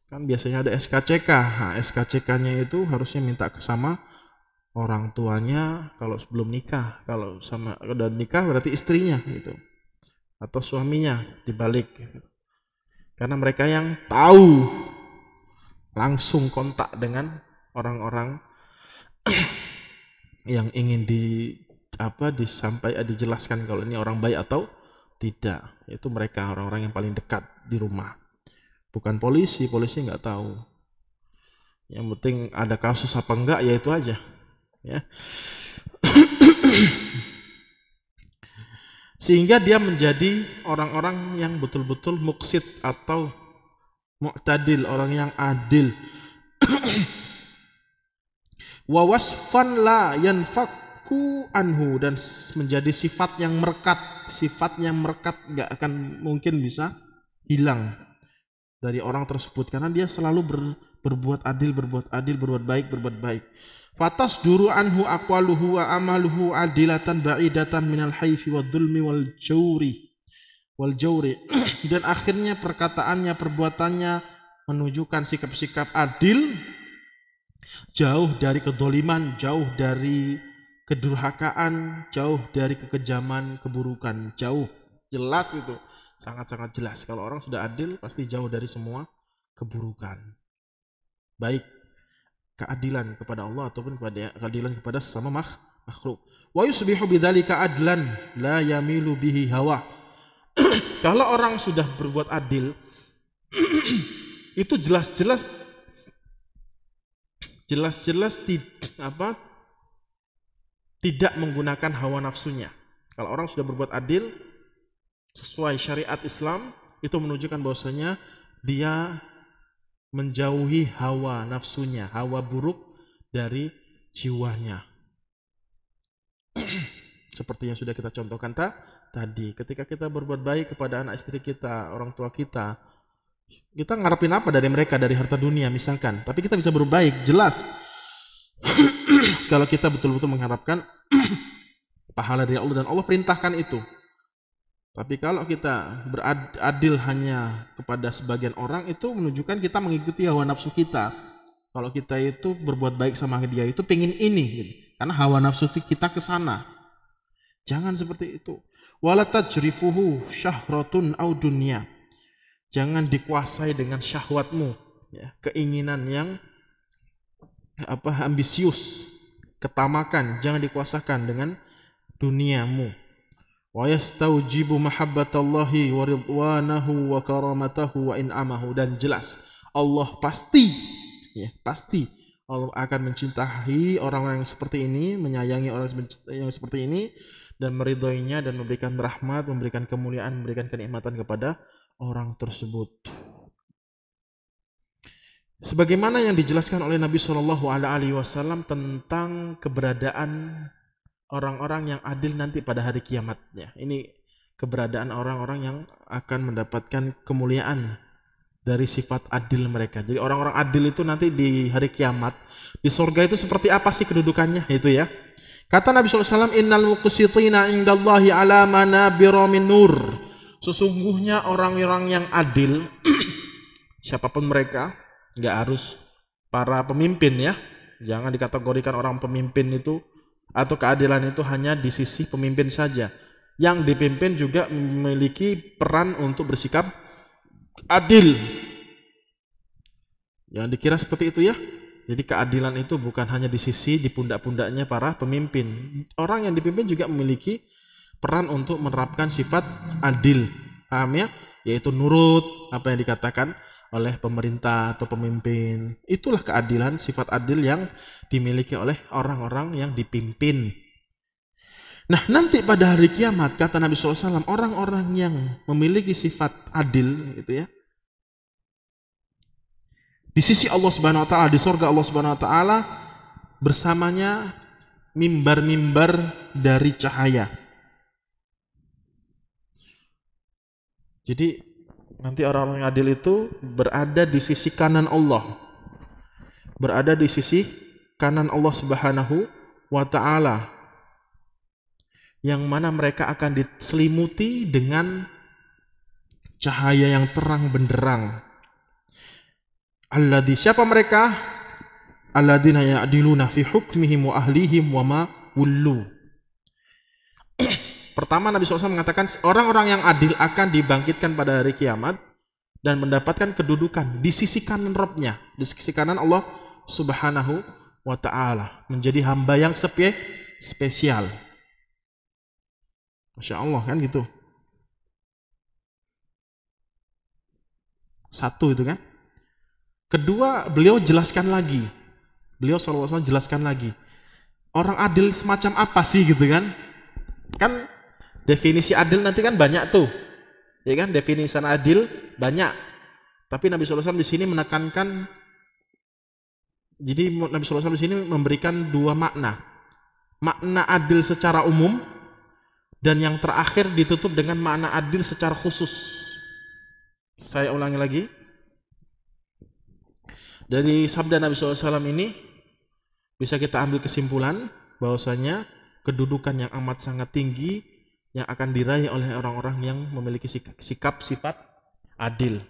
kan biasanya ada SKCK nah, SKCK-nya itu harusnya minta ke sama orang tuanya kalau sebelum nikah kalau sama udah nikah berarti istrinya gitu atau suaminya dibalik gitu. karena mereka yang tahu langsung kontak dengan orang-orang yang ingin di apa disampaikan eh, dijelaskan kalau ini orang baik atau tidak itu mereka orang-orang yang paling dekat di rumah bukan polisi polisi nggak tahu yang penting ada kasus apa enggak ya itu aja ya sehingga dia menjadi orang-orang yang betul-betul muksid atau mu'tadil orang yang adil wawasfan la yanfaku anhu dan menjadi sifat yang merekat sifat yang merekat nggak akan mungkin bisa hilang dari orang tersebut karena dia selalu ber, berbuat adil berbuat adil berbuat baik berbuat baik fatas duru anhu aqwaluhu wa amaluhu adilatan ba'idatan minal haifi wa dhulmi wal jauri wal jauri dan akhirnya perkataannya perbuatannya menunjukkan sikap-sikap adil Jauh dari kedoliman, jauh dari kedurhakaan, jauh dari kekejaman, keburukan, jauh. Jelas itu, sangat-sangat jelas. Kalau orang sudah adil, pasti jauh dari semua keburukan. Baik keadilan kepada Allah ataupun kepada keadilan kepada sesama makhluk. Wa yusbihu bidzalika adlan la yamilu bihi hawa. Kalau orang sudah berbuat adil, itu jelas-jelas jelas-jelas tidak tidak menggunakan hawa nafsunya. Kalau orang sudah berbuat adil sesuai syariat Islam, itu menunjukkan bahwasanya dia menjauhi hawa nafsunya, hawa buruk dari jiwanya. Seperti yang sudah kita contohkan ta, tadi, ketika kita berbuat baik kepada anak istri kita, orang tua kita, kita ngarepin apa dari mereka dari harta dunia misalkan tapi kita bisa berbaik jelas kalau kita betul-betul mengharapkan pahala dari Allah dan Allah perintahkan itu tapi kalau kita beradil hanya kepada sebagian orang itu menunjukkan kita mengikuti hawa nafsu kita kalau kita itu berbuat baik sama dia itu pengen ini gitu. karena hawa nafsu kita ke sana jangan seperti itu walatajrifuhu tajrifuhu syahratun au dunia Jangan dikuasai dengan syahwatmu, ya, keinginan yang apa ambisius, ketamakan, jangan dikuasakan dengan duniamu. Wa yastaujibu mahabbatallahi wa ridwanahu wa karamatahu wa in'amahu dan jelas Allah pasti ya, pasti Allah akan mencintai orang-orang yang seperti ini, menyayangi orang yang seperti ini dan meridhoinya dan memberikan rahmat, memberikan kemuliaan, memberikan kenikmatan kepada orang tersebut. Sebagaimana yang dijelaskan oleh Nabi Shallallahu Alaihi Wasallam tentang keberadaan orang-orang yang adil nanti pada hari kiamatnya. Ini keberadaan orang-orang yang akan mendapatkan kemuliaan dari sifat adil mereka. Jadi orang-orang adil itu nanti di hari kiamat di surga itu seperti apa sih kedudukannya itu ya? Kata Nabi Shallallahu Alaihi Wasallam, Innal muqsitina indallahi ala manabiro nur. Sesungguhnya orang-orang yang adil, siapapun mereka, nggak harus para pemimpin ya. Jangan dikategorikan orang pemimpin itu atau keadilan itu hanya di sisi pemimpin saja. Yang dipimpin juga memiliki peran untuk bersikap adil. yang dikira seperti itu ya. Jadi keadilan itu bukan hanya di sisi di pundak-pundaknya para pemimpin. Orang yang dipimpin juga memiliki peran untuk menerapkan sifat adil. Paham ya? Yaitu nurut apa yang dikatakan oleh pemerintah atau pemimpin. Itulah keadilan, sifat adil yang dimiliki oleh orang-orang yang dipimpin. Nah, nanti pada hari kiamat, kata Nabi SAW, orang-orang yang memiliki sifat adil, gitu ya, di sisi Allah Subhanahu wa taala, di sorga Allah Subhanahu wa taala bersamanya mimbar-mimbar dari cahaya. Jadi nanti orang-orang yang adil itu berada di sisi kanan Allah. Berada di sisi kanan Allah Subhanahu wa taala. Yang mana mereka akan diselimuti dengan cahaya yang terang benderang. Alladhi siapa mereka? Alladzina ya'diluna fi hukmihim wa ahlihim wa ma Pertama Nabi SAW mengatakan orang-orang yang adil akan dibangkitkan pada hari kiamat dan mendapatkan kedudukan di sisi kanan Robnya, di sisi kanan Allah Subhanahu wa Ta'ala, menjadi hamba yang sepie, spesial. Masya Allah kan gitu. Satu itu kan. Kedua, beliau jelaskan lagi. Beliau SAW jelaskan lagi. Orang adil semacam apa sih gitu kan? Kan Definisi adil nanti kan banyak tuh. Ya kan definisi adil banyak. Tapi Nabi SAW di sini menekankan jadi Nabi SAW di sini memberikan dua makna. Makna adil secara umum dan yang terakhir ditutup dengan makna adil secara khusus. Saya ulangi lagi. Dari sabda Nabi SAW ini bisa kita ambil kesimpulan bahwasanya kedudukan yang amat sangat tinggi yang akan diraih oleh orang-orang yang memiliki sikap, sifat adil.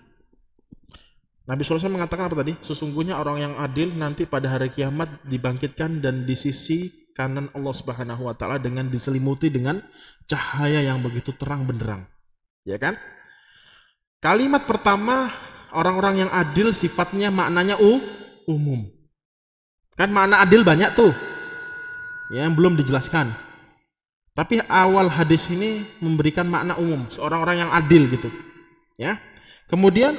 Nabi Sulaiman mengatakan apa tadi? Sesungguhnya orang yang adil nanti pada hari kiamat dibangkitkan dan di sisi kanan Allah Subhanahu wa taala dengan diselimuti dengan cahaya yang begitu terang benderang. Ya kan? Kalimat pertama orang-orang yang adil sifatnya maknanya u, umum. Kan makna adil banyak tuh. Ya, yang belum dijelaskan. Tapi awal hadis ini memberikan makna umum, seorang-orang yang adil gitu. Ya. Kemudian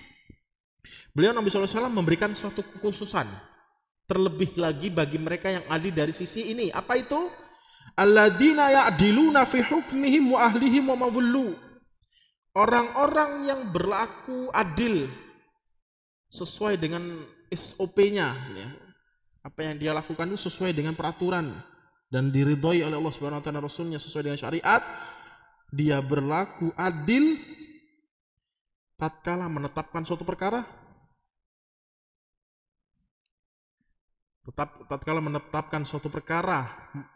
beliau Nabi SAW memberikan suatu kekhususan terlebih lagi bagi mereka yang adil dari sisi ini. Apa itu? Alladzina ya'diluna fi hukmihim wa ahlihim wa mawullu. Orang-orang yang berlaku adil sesuai dengan SOP-nya. Apa yang dia lakukan itu sesuai dengan peraturan dan diridhoi oleh Allah Subhanahu wa taala rasulnya sesuai dengan syariat, dia berlaku adil tatkala menetapkan suatu perkara tetap tatkala menetapkan suatu perkara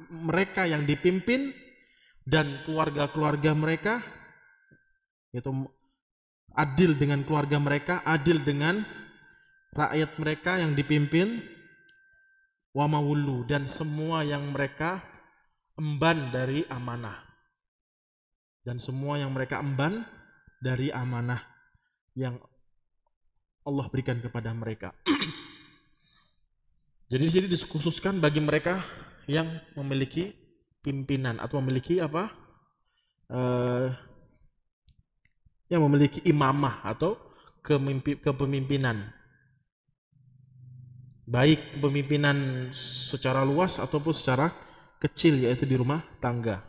mereka yang dipimpin dan keluarga-keluarga mereka yaitu adil dengan keluarga mereka, adil dengan rakyat mereka yang dipimpin wamawulu dan semua yang mereka emban dari amanah dan semua yang mereka emban dari amanah yang Allah berikan kepada mereka. Jadi di sini dikhususkan bagi mereka yang memiliki pimpinan atau memiliki apa? Uh, yang memiliki imamah atau kepemimpinan baik kepemimpinan secara luas ataupun secara kecil yaitu di rumah tangga.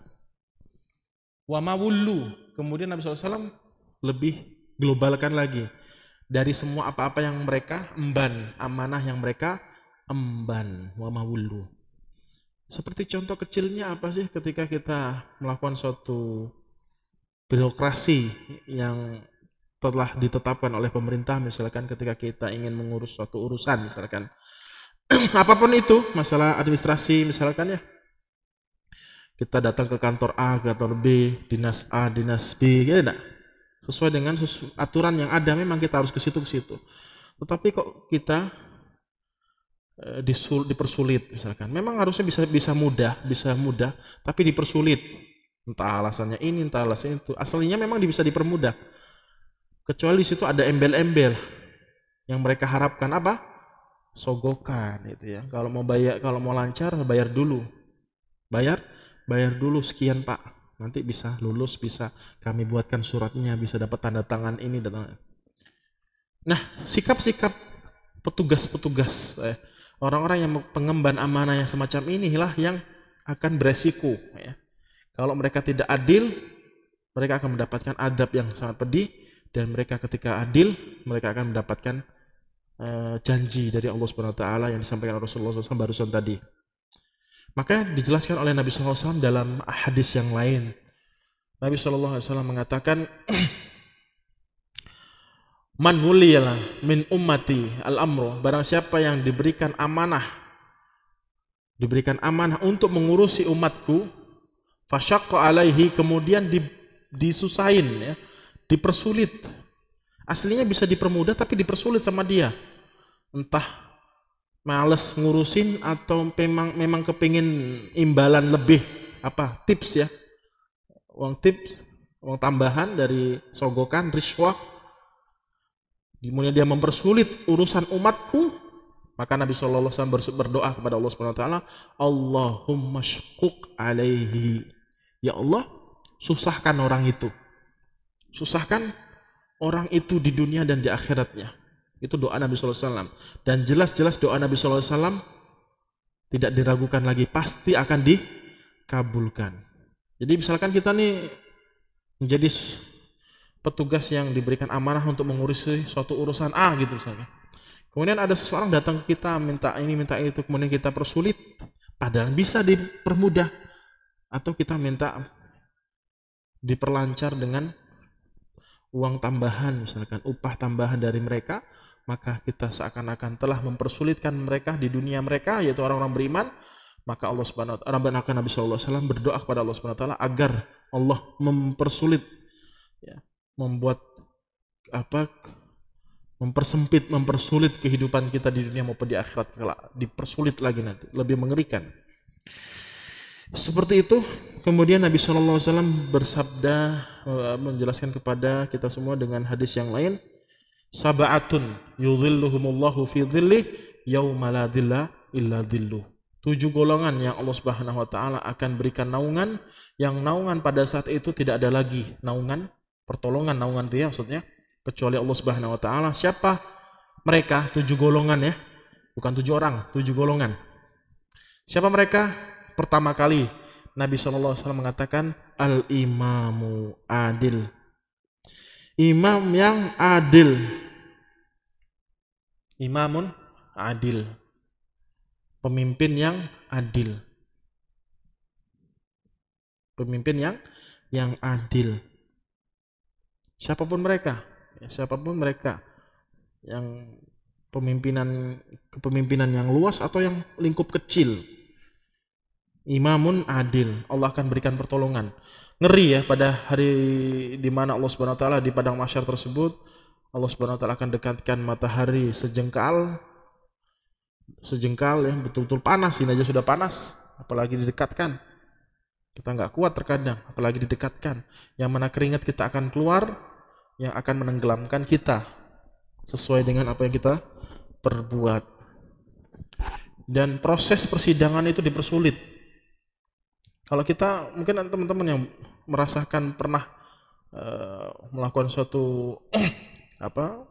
Wa mawullu. Kemudian Nabi SAW lebih globalkan lagi dari semua apa-apa yang mereka emban, amanah yang mereka emban. Wa mawullu. Seperti contoh kecilnya apa sih ketika kita melakukan suatu birokrasi yang telah ditetapkan oleh pemerintah misalkan ketika kita ingin mengurus suatu urusan misalkan apapun itu masalah administrasi misalkan ya kita datang ke kantor A, kantor B, dinas A, dinas B, ya gitu tidak? Sesuai dengan sesu aturan yang ada, memang kita harus ke situ ke situ. Tetapi kok kita eh, disul, dipersulit misalkan. Memang harusnya bisa bisa mudah, bisa mudah, tapi dipersulit. Entah alasannya ini, entah alasannya itu. Aslinya memang bisa dipermudah. Kecuali situ ada embel-embel yang mereka harapkan apa? Sogokan itu ya. Kalau mau bayar kalau mau lancar bayar dulu. Bayar bayar dulu sekian, Pak. Nanti bisa lulus, bisa kami buatkan suratnya, bisa dapat tanda tangan ini dan Nah, sikap-sikap petugas-petugas eh, orang-orang yang pengemban amanah yang semacam inilah yang akan beresiko ya. Kalau mereka tidak adil, mereka akan mendapatkan adab yang sangat pedih dan mereka ketika adil mereka akan mendapatkan uh, janji dari Allah Subhanahu wa taala yang disampaikan Rasulullah SAW barusan tadi. Maka dijelaskan oleh Nabi SAW dalam hadis yang lain. Nabi SAW mengatakan, Man wuliyala min ummati al-amru. Barang siapa yang diberikan amanah, diberikan amanah untuk mengurusi umatku, fasyaqqa alaihi, kemudian disusahin, ya, dipersulit. Aslinya bisa dipermudah tapi dipersulit sama dia. Entah males ngurusin atau memang memang kepingin imbalan lebih apa tips ya uang tips uang tambahan dari sogokan riswah dimulai dia mempersulit urusan umatku maka Nabi Shallallahu Alaihi Wasallam berdoa kepada Allah Subhanahu Wa Taala Allahumma shukuk alaihi ya Allah susahkan orang itu Susahkan orang itu di dunia dan di akhiratnya. Itu doa Nabi SAW. Dan jelas-jelas doa Nabi SAW tidak diragukan lagi. Pasti akan dikabulkan. Jadi misalkan kita nih menjadi petugas yang diberikan amanah untuk mengurusi suatu urusan A gitu misalnya. Kemudian ada seseorang datang ke kita minta ini minta itu, kemudian kita persulit. Padahal bisa dipermudah atau kita minta diperlancar dengan uang tambahan misalkan upah tambahan dari mereka maka kita seakan-akan telah mempersulitkan mereka di dunia mereka yaitu orang-orang beriman maka Allah Subhanahu wa taala akan Nabi sallallahu alaihi berdoa kepada Allah Subhanahu wa taala agar Allah mempersulit ya, membuat apa mempersempit mempersulit kehidupan kita di dunia maupun di akhirat kelak dipersulit lagi nanti lebih mengerikan seperti itu Kemudian Nabi Shallallahu Alaihi Wasallam bersabda eh, menjelaskan kepada kita semua dengan hadis yang lain, sabatun yudhilluhumullahu fi dhilli yauma la dhilla illa dhillu. Tujuh golongan yang Allah Subhanahu wa taala akan berikan naungan yang naungan pada saat itu tidak ada lagi naungan, pertolongan naungan dia maksudnya kecuali Allah Subhanahu wa taala. Siapa mereka? Tujuh golongan ya. Bukan tujuh orang, tujuh golongan. Siapa mereka? Pertama kali Nabi SAW mengatakan al-imamu adil. Imam yang adil. Imamun adil. Pemimpin yang adil. Pemimpin yang yang adil. Siapapun mereka, ya, siapapun mereka yang pemimpinan kepemimpinan yang luas atau yang lingkup kecil Imamun adil. Allah akan berikan pertolongan. Ngeri ya pada hari di mana Allah Subhanahu wa taala di padang masyar tersebut Allah Subhanahu wa taala akan dekatkan matahari sejengkal sejengkal ya betul-betul panas ini aja sudah panas apalagi didekatkan kita nggak kuat terkadang apalagi didekatkan yang mana keringat kita akan keluar yang akan menenggelamkan kita sesuai dengan apa yang kita perbuat dan proses persidangan itu dipersulit kalau kita mungkin teman-teman yang merasakan pernah uh, melakukan suatu apa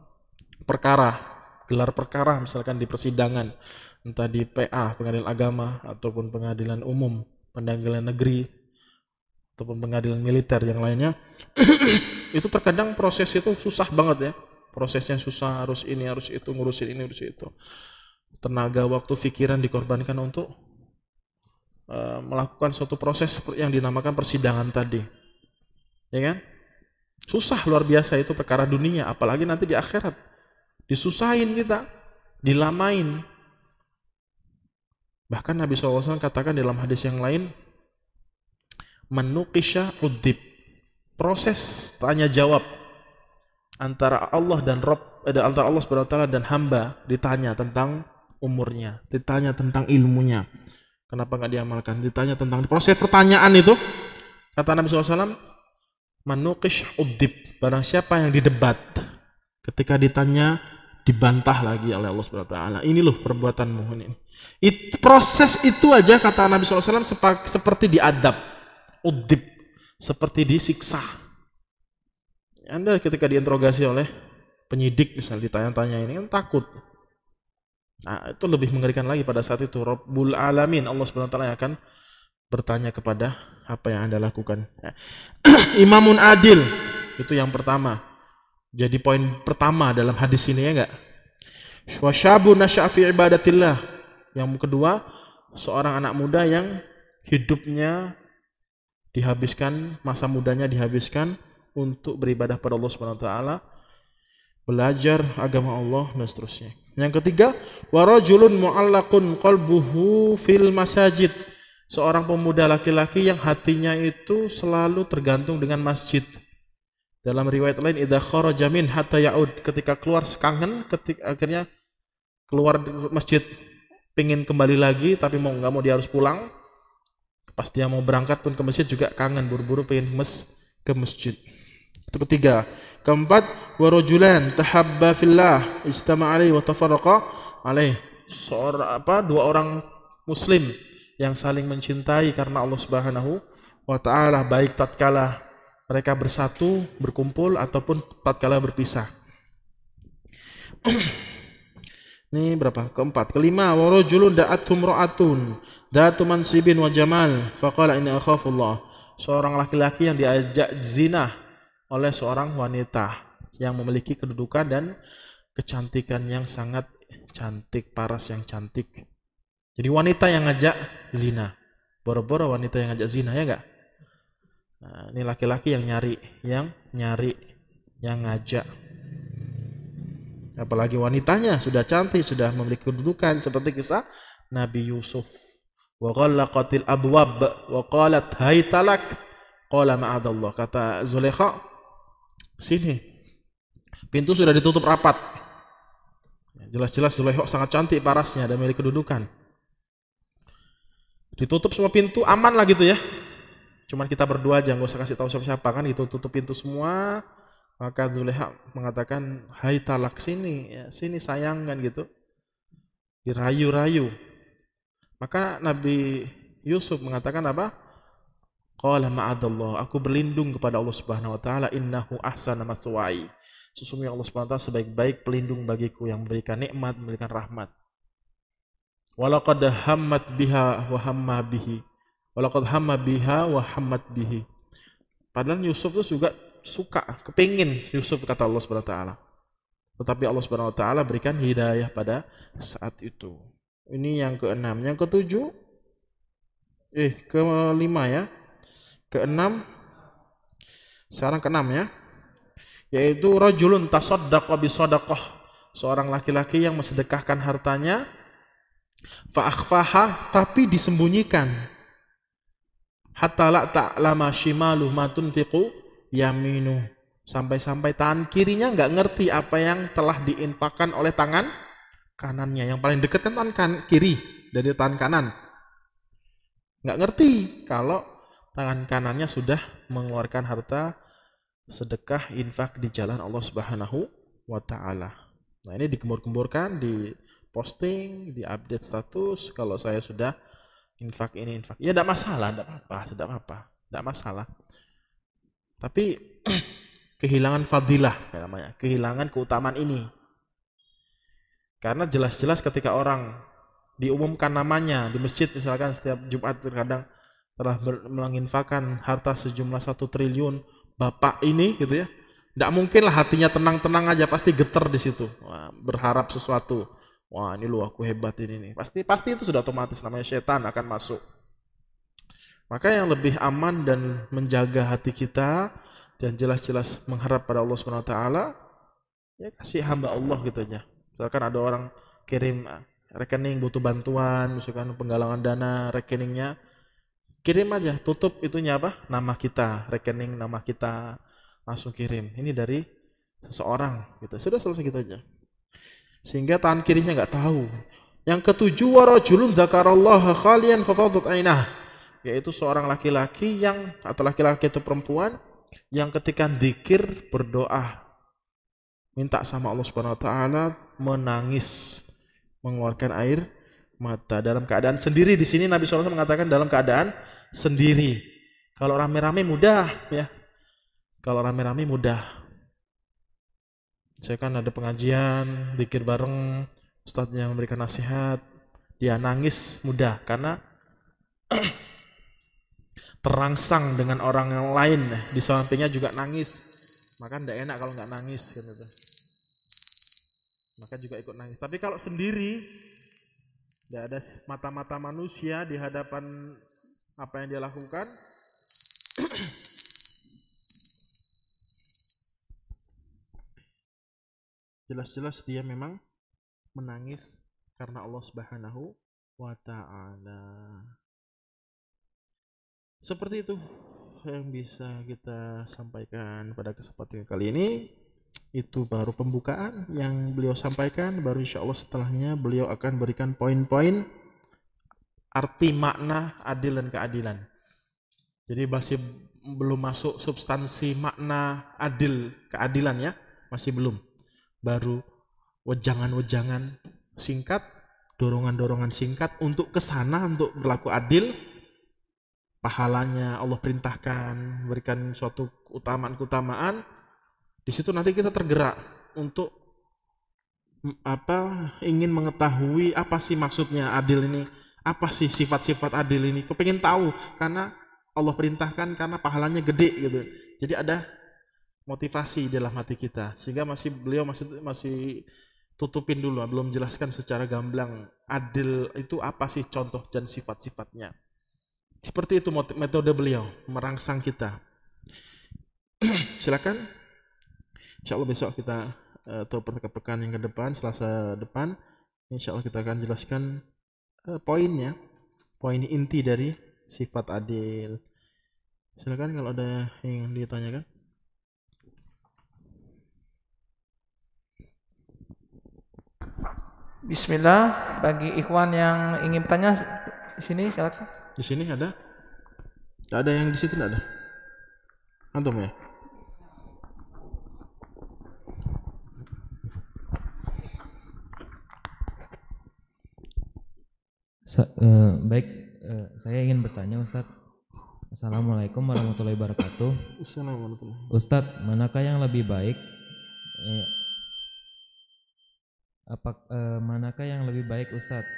perkara, gelar perkara misalkan di persidangan, entah di PA, pengadilan agama ataupun pengadilan umum, pengadilan negeri ataupun pengadilan militer yang lainnya, itu terkadang proses itu susah banget ya. Prosesnya susah, harus ini, harus itu, ngurusin ini, harus itu. Tenaga, waktu, pikiran dikorbankan untuk Eh, melakukan suatu proses yang dinamakan persidangan tadi. Ya kan? Susah luar biasa itu perkara dunia, apalagi nanti di akhirat. Disusahin kita, dilamain. Bahkan Nabi SAW katakan dalam hadis yang lain, menukisha udib. Proses tanya jawab antara Allah dan Rob, eh, antara Allah SWT dan hamba ditanya tentang umurnya, ditanya tentang ilmunya, Kenapa nggak diamalkan? Ditanya tentang proses pertanyaan itu. Kata Nabi SAW, Manukish ubdib. Barang siapa yang didebat. Ketika ditanya, dibantah lagi oleh Allah Subhanahu wa taala. Ini loh perbuatan mohon ini. It, proses itu aja kata Nabi SAW sepa, seperti diadab, udib, seperti disiksa. Anda ketika diinterogasi oleh penyidik misalnya ditanya-tanya ini kan takut. Nah, itu lebih mengerikan lagi pada saat itu. Rabbul Alamin, Allah Subhanahu wa taala akan bertanya kepada apa yang Anda lakukan. Imamun adil, itu yang pertama. Jadi poin pertama dalam hadis ini ya enggak? Wasyabu nasyafi ibadatillah. Yang kedua, seorang anak muda yang hidupnya dihabiskan, masa mudanya dihabiskan untuk beribadah pada Allah Subhanahu wa taala, belajar agama Allah dan seterusnya. Yang ketiga, warajulun mu'allakun qalbuhu fil masajid. Seorang pemuda laki-laki yang hatinya itu selalu tergantung dengan masjid. Dalam riwayat lain, idha kharaja min hatta ya'ud. Ketika keluar sekangen, ketika akhirnya keluar masjid, pingin kembali lagi, tapi mau nggak mau dia harus pulang. Pas dia mau berangkat pun ke masjid juga kangen, buru-buru pengen mes ke masjid. Itu ketiga, Keempat, warojulan tahabba fillah ijtama alaihi wa tafarraqa alaih. Seorang apa dua orang muslim yang saling mencintai karena Allah Subhanahu wa taala baik tatkala mereka bersatu, berkumpul ataupun tatkala berpisah. Ini berapa? Keempat. Kelima, warujulun da'athum ra'atun datu mansibin wa jamal faqala inni akhafullah. Seorang laki-laki yang diajak zina oleh seorang wanita yang memiliki kedudukan dan kecantikan yang sangat cantik, paras yang cantik. Jadi wanita yang ngajak zina. Boro-boro wanita yang ngajak zina ya enggak? Nah, ini laki-laki yang nyari, yang nyari, yang ngajak. Apalagi wanitanya sudah cantik, sudah memiliki kedudukan seperti kisah Nabi Yusuf. Wa ghallaqatil abwab wa qalat haytalak qala ma'adallah. Kata Zulaikha, Sini. Pintu sudah ditutup rapat. Ya, jelas-jelas Zulaihok sangat cantik parasnya dan milik kedudukan. Ditutup semua pintu, aman lah gitu ya. Cuman kita berdua aja, nggak usah kasih tahu siapa-siapa kan gitu. Tutup pintu semua, maka Zulaiha mengatakan, hai talak sini, ya, sini sayang kan gitu. Dirayu-rayu. Maka Nabi Yusuf mengatakan apa? Qala ma'adallah, aku berlindung kepada Allah Subhanahu wa taala innahu ahsana maswa'i. Sesungguhnya Allah Subhanahu wa taala sebaik-baik pelindung bagiku yang memberikan nikmat, memberikan rahmat. Walaqad hammat biha wa hamma bihi. Walaqad hamma biha wa hammat bihi. Padahal Yusuf itu juga suka, kepingin Yusuf kata Allah Subhanahu wa taala. Tetapi Allah Subhanahu wa taala berikan hidayah pada saat itu. Ini yang keenam, yang ketujuh eh kelima ya keenam sekarang keenam ya yaitu rajulun tasaddaqa bi sadaqah seorang laki-laki yang mensedekahkan hartanya faakhfahah tapi disembunyikan hatta la ta'lama shimalu ma tunfiqu yaminu sampai-sampai tangan kirinya nggak ngerti apa yang telah diinfakkan oleh tangan kanannya yang paling dekat kan tangan kan-, kiri dari tangan kanan nggak ngerti kalau tangan kanannya sudah mengeluarkan harta sedekah infak di jalan Allah Subhanahu wa taala. Nah, ini dikembur-kemburkan, di posting, di update status kalau saya sudah infak ini infak. Ya tidak masalah, tidak apa-apa, tidak apa-apa, tidak masalah. Tapi kehilangan fadilah namanya, kehilangan keutamaan ini. Karena jelas-jelas ketika orang diumumkan namanya di masjid misalkan setiap Jumat terkadang telah menginfakan harta sejumlah satu triliun bapak ini gitu ya tidak mungkin lah hatinya tenang-tenang aja pasti geter di situ wah, berharap sesuatu wah ini lu aku hebat ini nih pasti pasti itu sudah otomatis namanya setan akan masuk maka yang lebih aman dan menjaga hati kita dan jelas-jelas mengharap pada Allah Subhanahu Wa Taala ya kasih hamba Allah gitu aja misalkan ada orang kirim rekening butuh bantuan misalkan penggalangan dana rekeningnya kirim aja tutup itunya apa nama kita rekening nama kita langsung kirim ini dari seseorang gitu sudah selesai gitu aja sehingga tangan kirinya nggak tahu yang ketujuh warajulun dzakarallaha kalian fafadat ainah yaitu seorang laki-laki yang atau laki-laki itu perempuan yang ketika dikir berdoa minta sama Allah Subhanahu wa taala menangis mengeluarkan air mata dalam keadaan sendiri di sini Nabi SAW mengatakan dalam keadaan sendiri. Kalau rame-rame mudah ya. Kalau rame-rame mudah. Saya kan ada pengajian, dikir bareng, ustadz memberikan nasihat, dia nangis mudah karena terangsang dengan orang yang lain di sampingnya juga nangis maka tidak enak kalau nggak nangis kan gitu maka juga ikut nangis tapi kalau sendiri tidak ada mata-mata manusia di hadapan apa yang dia lakukan jelas-jelas dia memang menangis karena Allah Subhanahu wa taala. Seperti itu yang bisa kita sampaikan pada kesempatan kali ini. Itu baru pembukaan yang beliau sampaikan, baru insya Allah setelahnya beliau akan berikan poin-poin arti makna adil dan keadilan. Jadi masih belum masuk substansi makna adil keadilan ya, masih belum. Baru wejangan-wejangan singkat, dorongan-dorongan singkat untuk ke sana untuk berlaku adil. Pahalanya Allah perintahkan, berikan suatu keutamaan-keutamaan. Di situ nanti kita tergerak untuk apa ingin mengetahui apa sih maksudnya adil ini apa sih sifat-sifat adil ini? Kau Kepengen tahu karena Allah perintahkan karena pahalanya gede gitu. Jadi ada motivasi dalam hati kita sehingga masih beliau masih masih tutupin dulu belum jelaskan secara gamblang adil itu apa sih contoh dan sifat-sifatnya. Seperti itu metode beliau merangsang kita. Silakan. Insya Allah besok kita atau eh, pekan yang ke depan, Selasa depan, Insya Allah kita akan jelaskan ke poinnya, poin inti dari sifat adil. Silakan kalau ada yang ditanyakan. Bismillah bagi ikhwan yang ingin bertanya di sini silakan. Di sini ada? Tidak ada yang di situ tidak ada. Antum ya? Sa uh, baik, uh, saya ingin bertanya Ustadz. Assalamualaikum warahmatullahi wabarakatuh. Ustadz, manakah yang lebih baik? Eh, apa eh, manakah yang lebih baik Ustadz?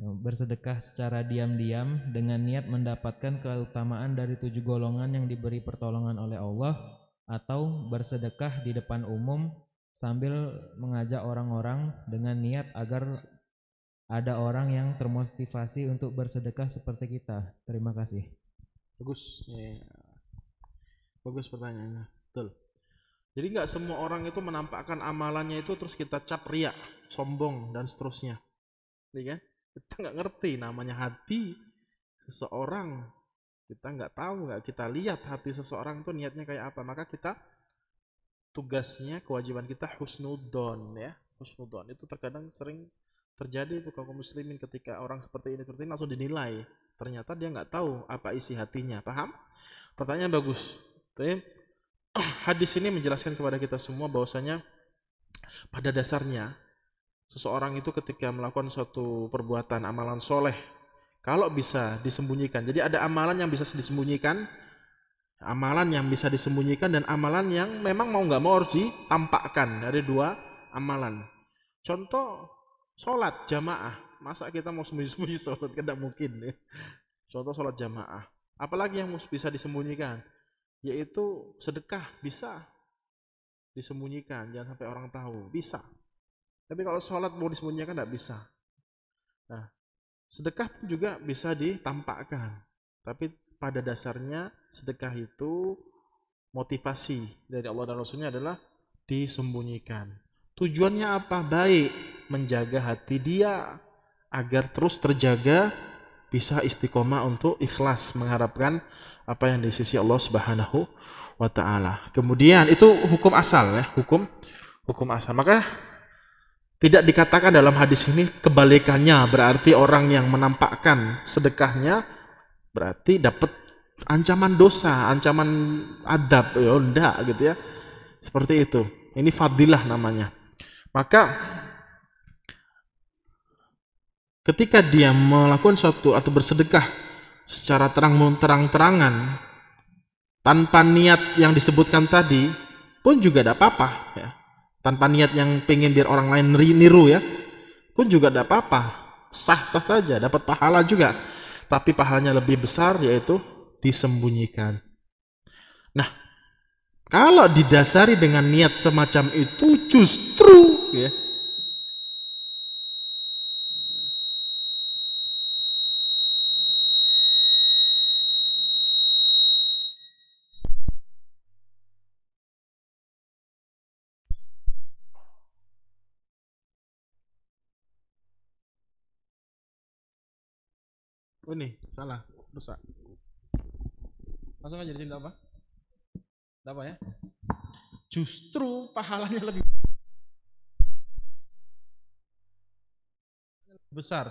Eh, bersedekah secara diam-diam dengan niat mendapatkan keutamaan dari tujuh golongan yang diberi pertolongan oleh Allah atau bersedekah di depan umum sambil mengajak orang-orang dengan niat agar ada orang yang termotivasi untuk bersedekah seperti kita. Terima kasih. Bagus, ya, ya. bagus pertanyaannya, betul. Jadi nggak semua orang itu menampakkan amalannya itu terus kita cap riak, sombong dan seterusnya, ya kan? Kita nggak ngerti namanya hati seseorang. Kita nggak tahu nggak kita lihat hati seseorang itu niatnya kayak apa. Maka kita tugasnya kewajiban kita husnudon ya husnudon itu terkadang sering terjadi itu kaum muslimin ketika orang seperti ini seperti ini langsung dinilai ternyata dia nggak tahu apa isi hatinya paham pertanyaan bagus Tapi, hadis ini menjelaskan kepada kita semua bahwasanya pada dasarnya seseorang itu ketika melakukan suatu perbuatan amalan soleh kalau bisa disembunyikan jadi ada amalan yang bisa disembunyikan Amalan yang bisa disembunyikan dan amalan yang memang mau nggak mau harus ditampakkan dari dua amalan. Contoh sholat jamaah, masa kita mau sembunyi-sembunyi sholat tidak kan mungkin. Ya. Contoh sholat jamaah. Apalagi yang bisa disembunyikan, yaitu sedekah bisa disembunyikan, jangan sampai orang tahu, bisa. Tapi kalau sholat mau disembunyikan tidak bisa. Nah, sedekah pun juga bisa ditampakkan, tapi pada dasarnya sedekah itu motivasi dari Allah dan Rasulnya adalah disembunyikan. Tujuannya apa? Baik, menjaga hati dia agar terus terjaga bisa istiqomah untuk ikhlas mengharapkan apa yang di sisi Allah Subhanahu wa taala. Kemudian itu hukum asal ya, hukum hukum asal. Maka tidak dikatakan dalam hadis ini kebalikannya berarti orang yang menampakkan sedekahnya berarti dapat ancaman dosa, ancaman adab, ya enggak gitu ya. Seperti itu. Ini fadilah namanya. Maka ketika dia melakukan suatu atau bersedekah secara terang terang-terangan tanpa niat yang disebutkan tadi pun juga tidak apa-apa ya. Tanpa niat yang pengen biar orang lain niru ya pun juga tidak apa-apa. Sah-sah saja, dapat pahala juga tapi pahalanya lebih besar yaitu disembunyikan. Nah, kalau didasari dengan niat semacam itu justru ya Oh ini salah, rusak. Langsung aja di sini apa? Apa ya? Justru pahalanya lebih besar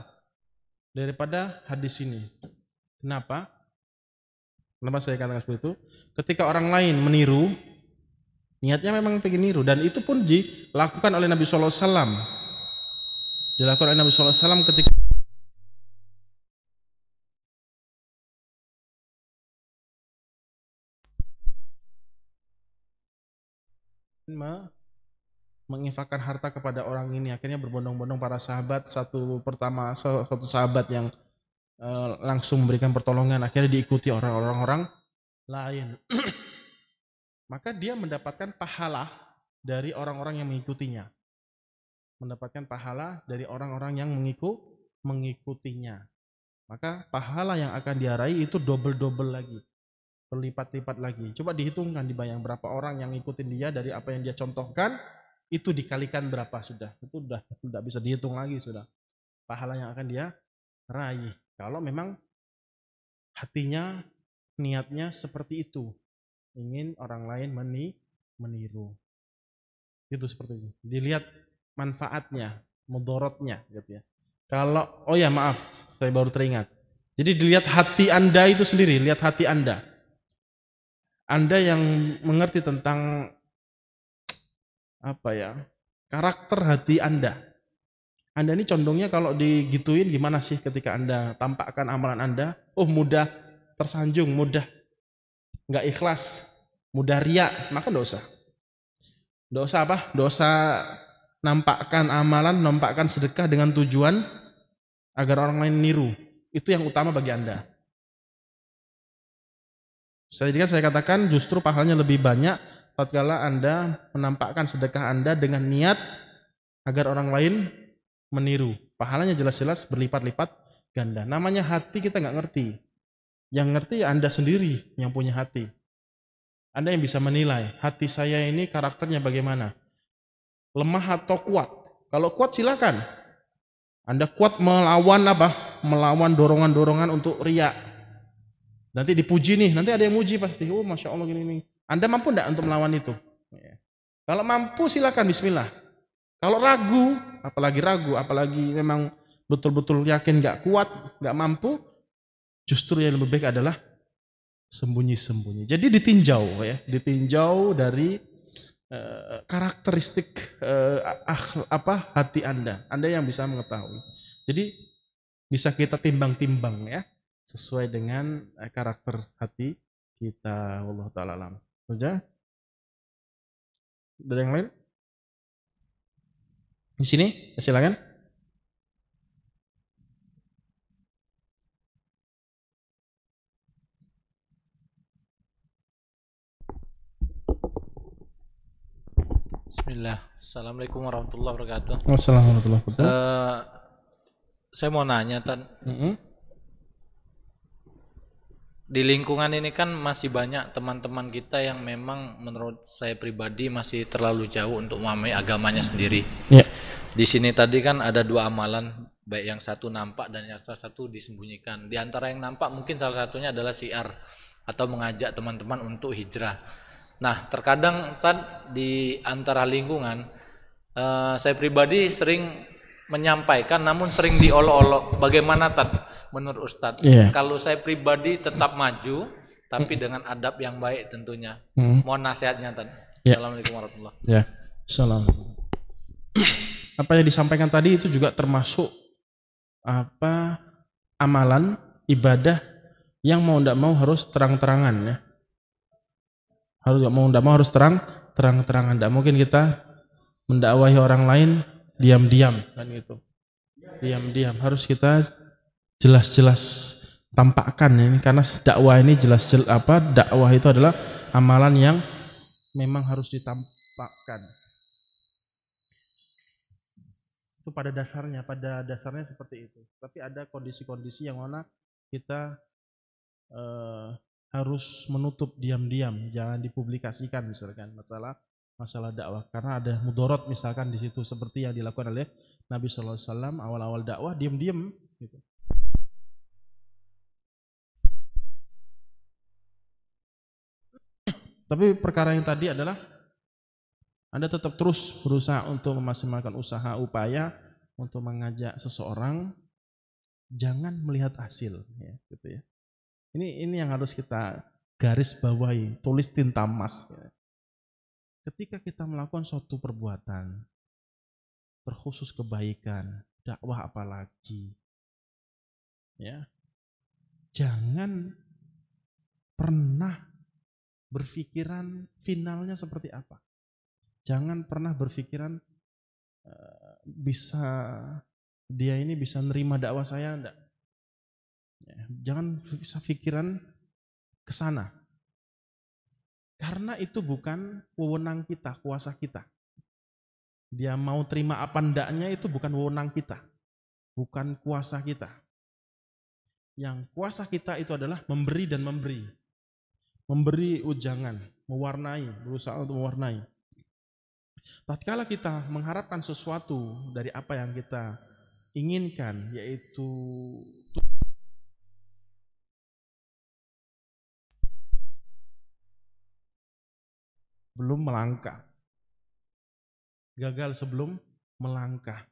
daripada hadis ini. Kenapa? Kenapa saya katakan seperti itu? Ketika orang lain meniru, niatnya memang pengen niru dan itu pun dilakukan oleh Nabi Alaihi Wasallam. Dilakukan oleh Nabi Alaihi Wasallam ketika menginfakkan harta kepada orang ini akhirnya berbondong-bondong para sahabat satu pertama satu sahabat yang uh, langsung memberikan pertolongan akhirnya diikuti orang-orang lain maka dia mendapatkan pahala dari orang-orang yang mengikutinya mendapatkan pahala dari orang-orang yang mengiku, mengikutinya maka pahala yang akan diarai itu double-double lagi berlipat-lipat lagi. Coba dihitungkan, dibayang berapa orang yang ngikutin dia dari apa yang dia contohkan, itu dikalikan berapa sudah. Itu sudah tidak bisa dihitung lagi sudah. Pahala yang akan dia raih. Kalau memang hatinya, niatnya seperti itu. Ingin orang lain meni, meniru. Itu seperti itu. Dilihat manfaatnya, mudorotnya gitu ya. Kalau, oh ya maaf, saya baru teringat. Jadi dilihat hati Anda itu sendiri, lihat hati Anda anda yang mengerti tentang apa ya karakter hati Anda. Anda ini condongnya kalau digituin gimana sih ketika Anda tampakkan amalan Anda? Oh mudah tersanjung, mudah nggak ikhlas, mudah riak, maka dosa. Dosa apa? Dosa nampakkan amalan, nampakkan sedekah dengan tujuan agar orang lain niru. Itu yang utama bagi Anda. Saya kan saya katakan justru pahalanya lebih banyak tatkala Anda menampakkan sedekah Anda dengan niat agar orang lain meniru. Pahalanya jelas-jelas berlipat-lipat ganda. Namanya hati kita nggak ngerti. Yang ngerti ya Anda sendiri yang punya hati. Anda yang bisa menilai hati saya ini karakternya bagaimana. Lemah atau kuat? Kalau kuat silakan. Anda kuat melawan apa? Melawan dorongan-dorongan untuk riak, Nanti dipuji nih, nanti ada yang muji pasti. Oh, masya Allah gini nih. Anda mampu tidak untuk melawan itu? Ya. Kalau mampu silakan Bismillah. Kalau ragu, apalagi ragu, apalagi memang betul-betul yakin nggak kuat, nggak mampu, justru yang lebih baik adalah sembunyi-sembunyi. Jadi ditinjau ya, ditinjau dari uh, karakteristik uh, apa hati Anda. Anda yang bisa mengetahui. Jadi bisa kita timbang-timbang ya sesuai dengan eh, karakter hati kita Allah taala alam saja ada yang lain di sini ya, silakan Bismillah. Assalamualaikum warahmatullahi wabarakatuh. Assalamualaikum. warahmatullahi wabarakatuh. Uh, saya mau nanya, Tan. Mm -hmm di lingkungan ini kan masih banyak teman-teman kita yang memang menurut saya pribadi masih terlalu jauh untuk memahami agamanya sendiri. Yeah. Di sini tadi kan ada dua amalan, baik yang satu nampak dan yang salah satu disembunyikan. Di antara yang nampak mungkin salah satunya adalah siar atau mengajak teman-teman untuk hijrah. Nah, terkadang saat di antara lingkungan, uh, saya pribadi sering menyampaikan namun sering diolok-olok bagaimana tat menurut Ustadz yeah. kalau saya pribadi tetap maju tapi dengan adab yang baik tentunya hmm. mohon nasihatnya tat yeah. Assalamualaikum warahmatullahi ya yeah. salam apa yang disampaikan tadi itu juga termasuk apa amalan ibadah yang mau tidak mau harus terang-terangan ya harus mau tidak mau harus terang terang-terangan tidak mungkin kita mendakwahi orang lain diam-diam kan gitu. Diam-diam harus kita jelas-jelas tampakkan ini karena dakwah ini jelas-jelas apa dakwah itu adalah amalan yang memang harus ditampakkan. Itu pada dasarnya, pada dasarnya seperti itu. Tapi ada kondisi-kondisi yang mana kita eh, harus menutup diam-diam, jangan dipublikasikan misalkan masalah masalah dakwah karena ada mudorot misalkan di situ seperti yang dilakukan oleh Nabi Shallallahu Alaihi Wasallam awal-awal dakwah diem-diem gitu. Tapi perkara yang tadi adalah Anda tetap terus berusaha untuk memaksimalkan usaha upaya untuk mengajak seseorang jangan melihat hasil ya gitu ya. Ini ini yang harus kita garis bawahi, tulis tinta emas ya ketika kita melakukan suatu perbuatan, terkhusus kebaikan, dakwah apalagi, ya, jangan pernah berpikiran finalnya seperti apa. Jangan pernah berpikiran uh, bisa dia ini bisa nerima dakwah saya enggak. Ya, jangan bisa pikiran ke sana. Karena itu bukan wewenang kita, kuasa kita. Dia mau terima apa ndaknya itu bukan wewenang kita. Bukan kuasa kita. Yang kuasa kita itu adalah memberi dan memberi. Memberi ujangan, mewarnai, berusaha untuk mewarnai. Tatkala kita mengharapkan sesuatu dari apa yang kita inginkan, yaitu belum melangkah. Gagal sebelum melangkah.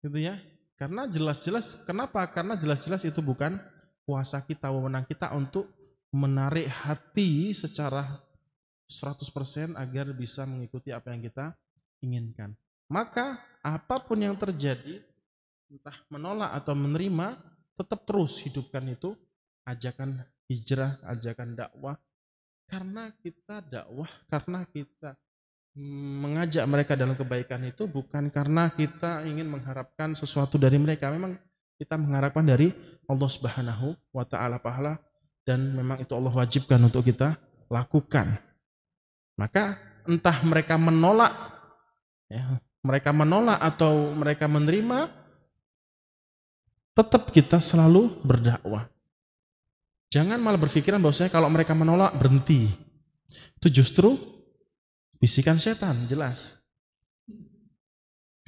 Gitu ya. Karena jelas-jelas, kenapa? Karena jelas-jelas itu bukan kuasa kita, wewenang kita untuk menarik hati secara 100% agar bisa mengikuti apa yang kita inginkan. Maka apapun yang terjadi, entah menolak atau menerima, tetap terus hidupkan itu ajakan hijrah, ajakan dakwah, karena kita dakwah, karena kita mengajak mereka dalam kebaikan itu bukan karena kita ingin mengharapkan sesuatu dari mereka. Memang kita mengharapkan dari Allah Subhanahu wa taala pahala dan memang itu Allah wajibkan untuk kita lakukan. Maka entah mereka menolak ya, mereka menolak atau mereka menerima tetap kita selalu berdakwah. Jangan malah berpikiran bahwasanya kalau mereka menolak berhenti. Itu justru bisikan setan, jelas.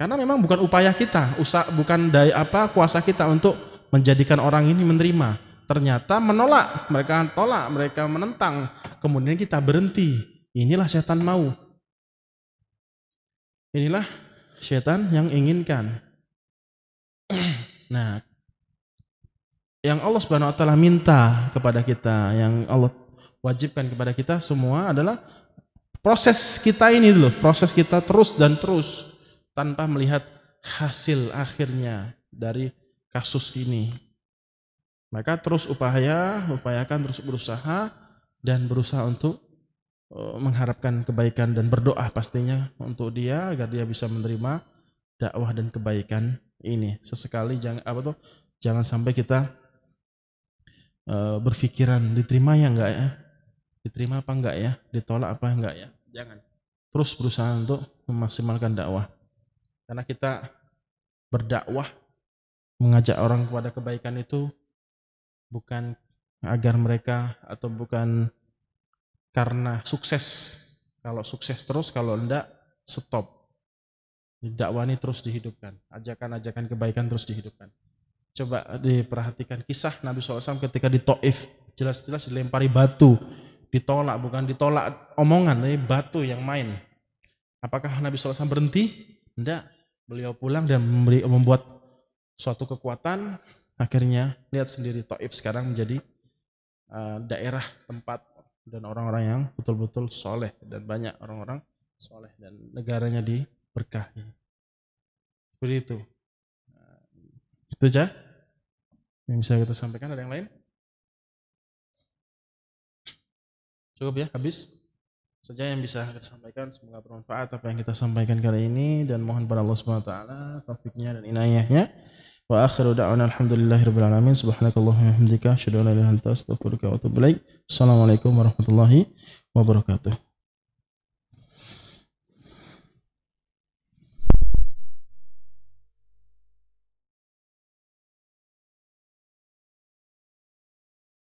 Karena memang bukan upaya kita, usaha bukan daya apa kuasa kita untuk menjadikan orang ini menerima. Ternyata menolak, mereka tolak, mereka menentang. Kemudian kita berhenti. Inilah setan mau. Inilah setan yang inginkan. Nah, yang Allah Subhanahu wa taala minta kepada kita, yang Allah wajibkan kepada kita semua adalah proses kita ini loh, proses kita terus dan terus tanpa melihat hasil akhirnya dari kasus ini. Maka terus upaya, upayakan terus berusaha dan berusaha untuk e, mengharapkan kebaikan dan berdoa pastinya untuk dia agar dia bisa menerima dakwah dan kebaikan ini. Sesekali jangan apa tuh jangan sampai kita Eh, berpikiran diterima ya enggak ya diterima apa enggak ya ditolak apa enggak ya jangan terus berusaha untuk memaksimalkan dakwah karena kita berdakwah mengajak orang kepada kebaikan itu bukan agar mereka atau bukan karena sukses kalau sukses terus kalau enggak stop dakwah ini terus dihidupkan ajakan-ajakan kebaikan terus dihidupkan Coba diperhatikan kisah Nabi SAW ketika di Taif jelas-jelas dilempari batu, ditolak bukan ditolak omongan, tapi batu yang main. Apakah Nabi SAW berhenti? Tidak. Beliau pulang dan memberi, membuat suatu kekuatan. Akhirnya lihat sendiri Taif sekarang menjadi eh, daerah tempat dan orang-orang yang betul-betul soleh dan banyak orang-orang soleh dan negaranya diberkahi. Seperti itu. Itu aja yang bisa kita sampaikan. Ada yang lain? Cukup ya, habis. Saja yang bisa kita sampaikan. Semoga bermanfaat apa yang kita sampaikan kali ini dan mohon pada Allah Subhanahu wa taala taufiknya dan inayahnya. Wa akhiru da'wana alhamdulillahirabbil alamin. Subhanakallahumma wa bihamdika asyhadu an la ilaha illa anta astaghfiruka wa atubu ilaik. Assalamualaikum warahmatullahi wabarakatuh.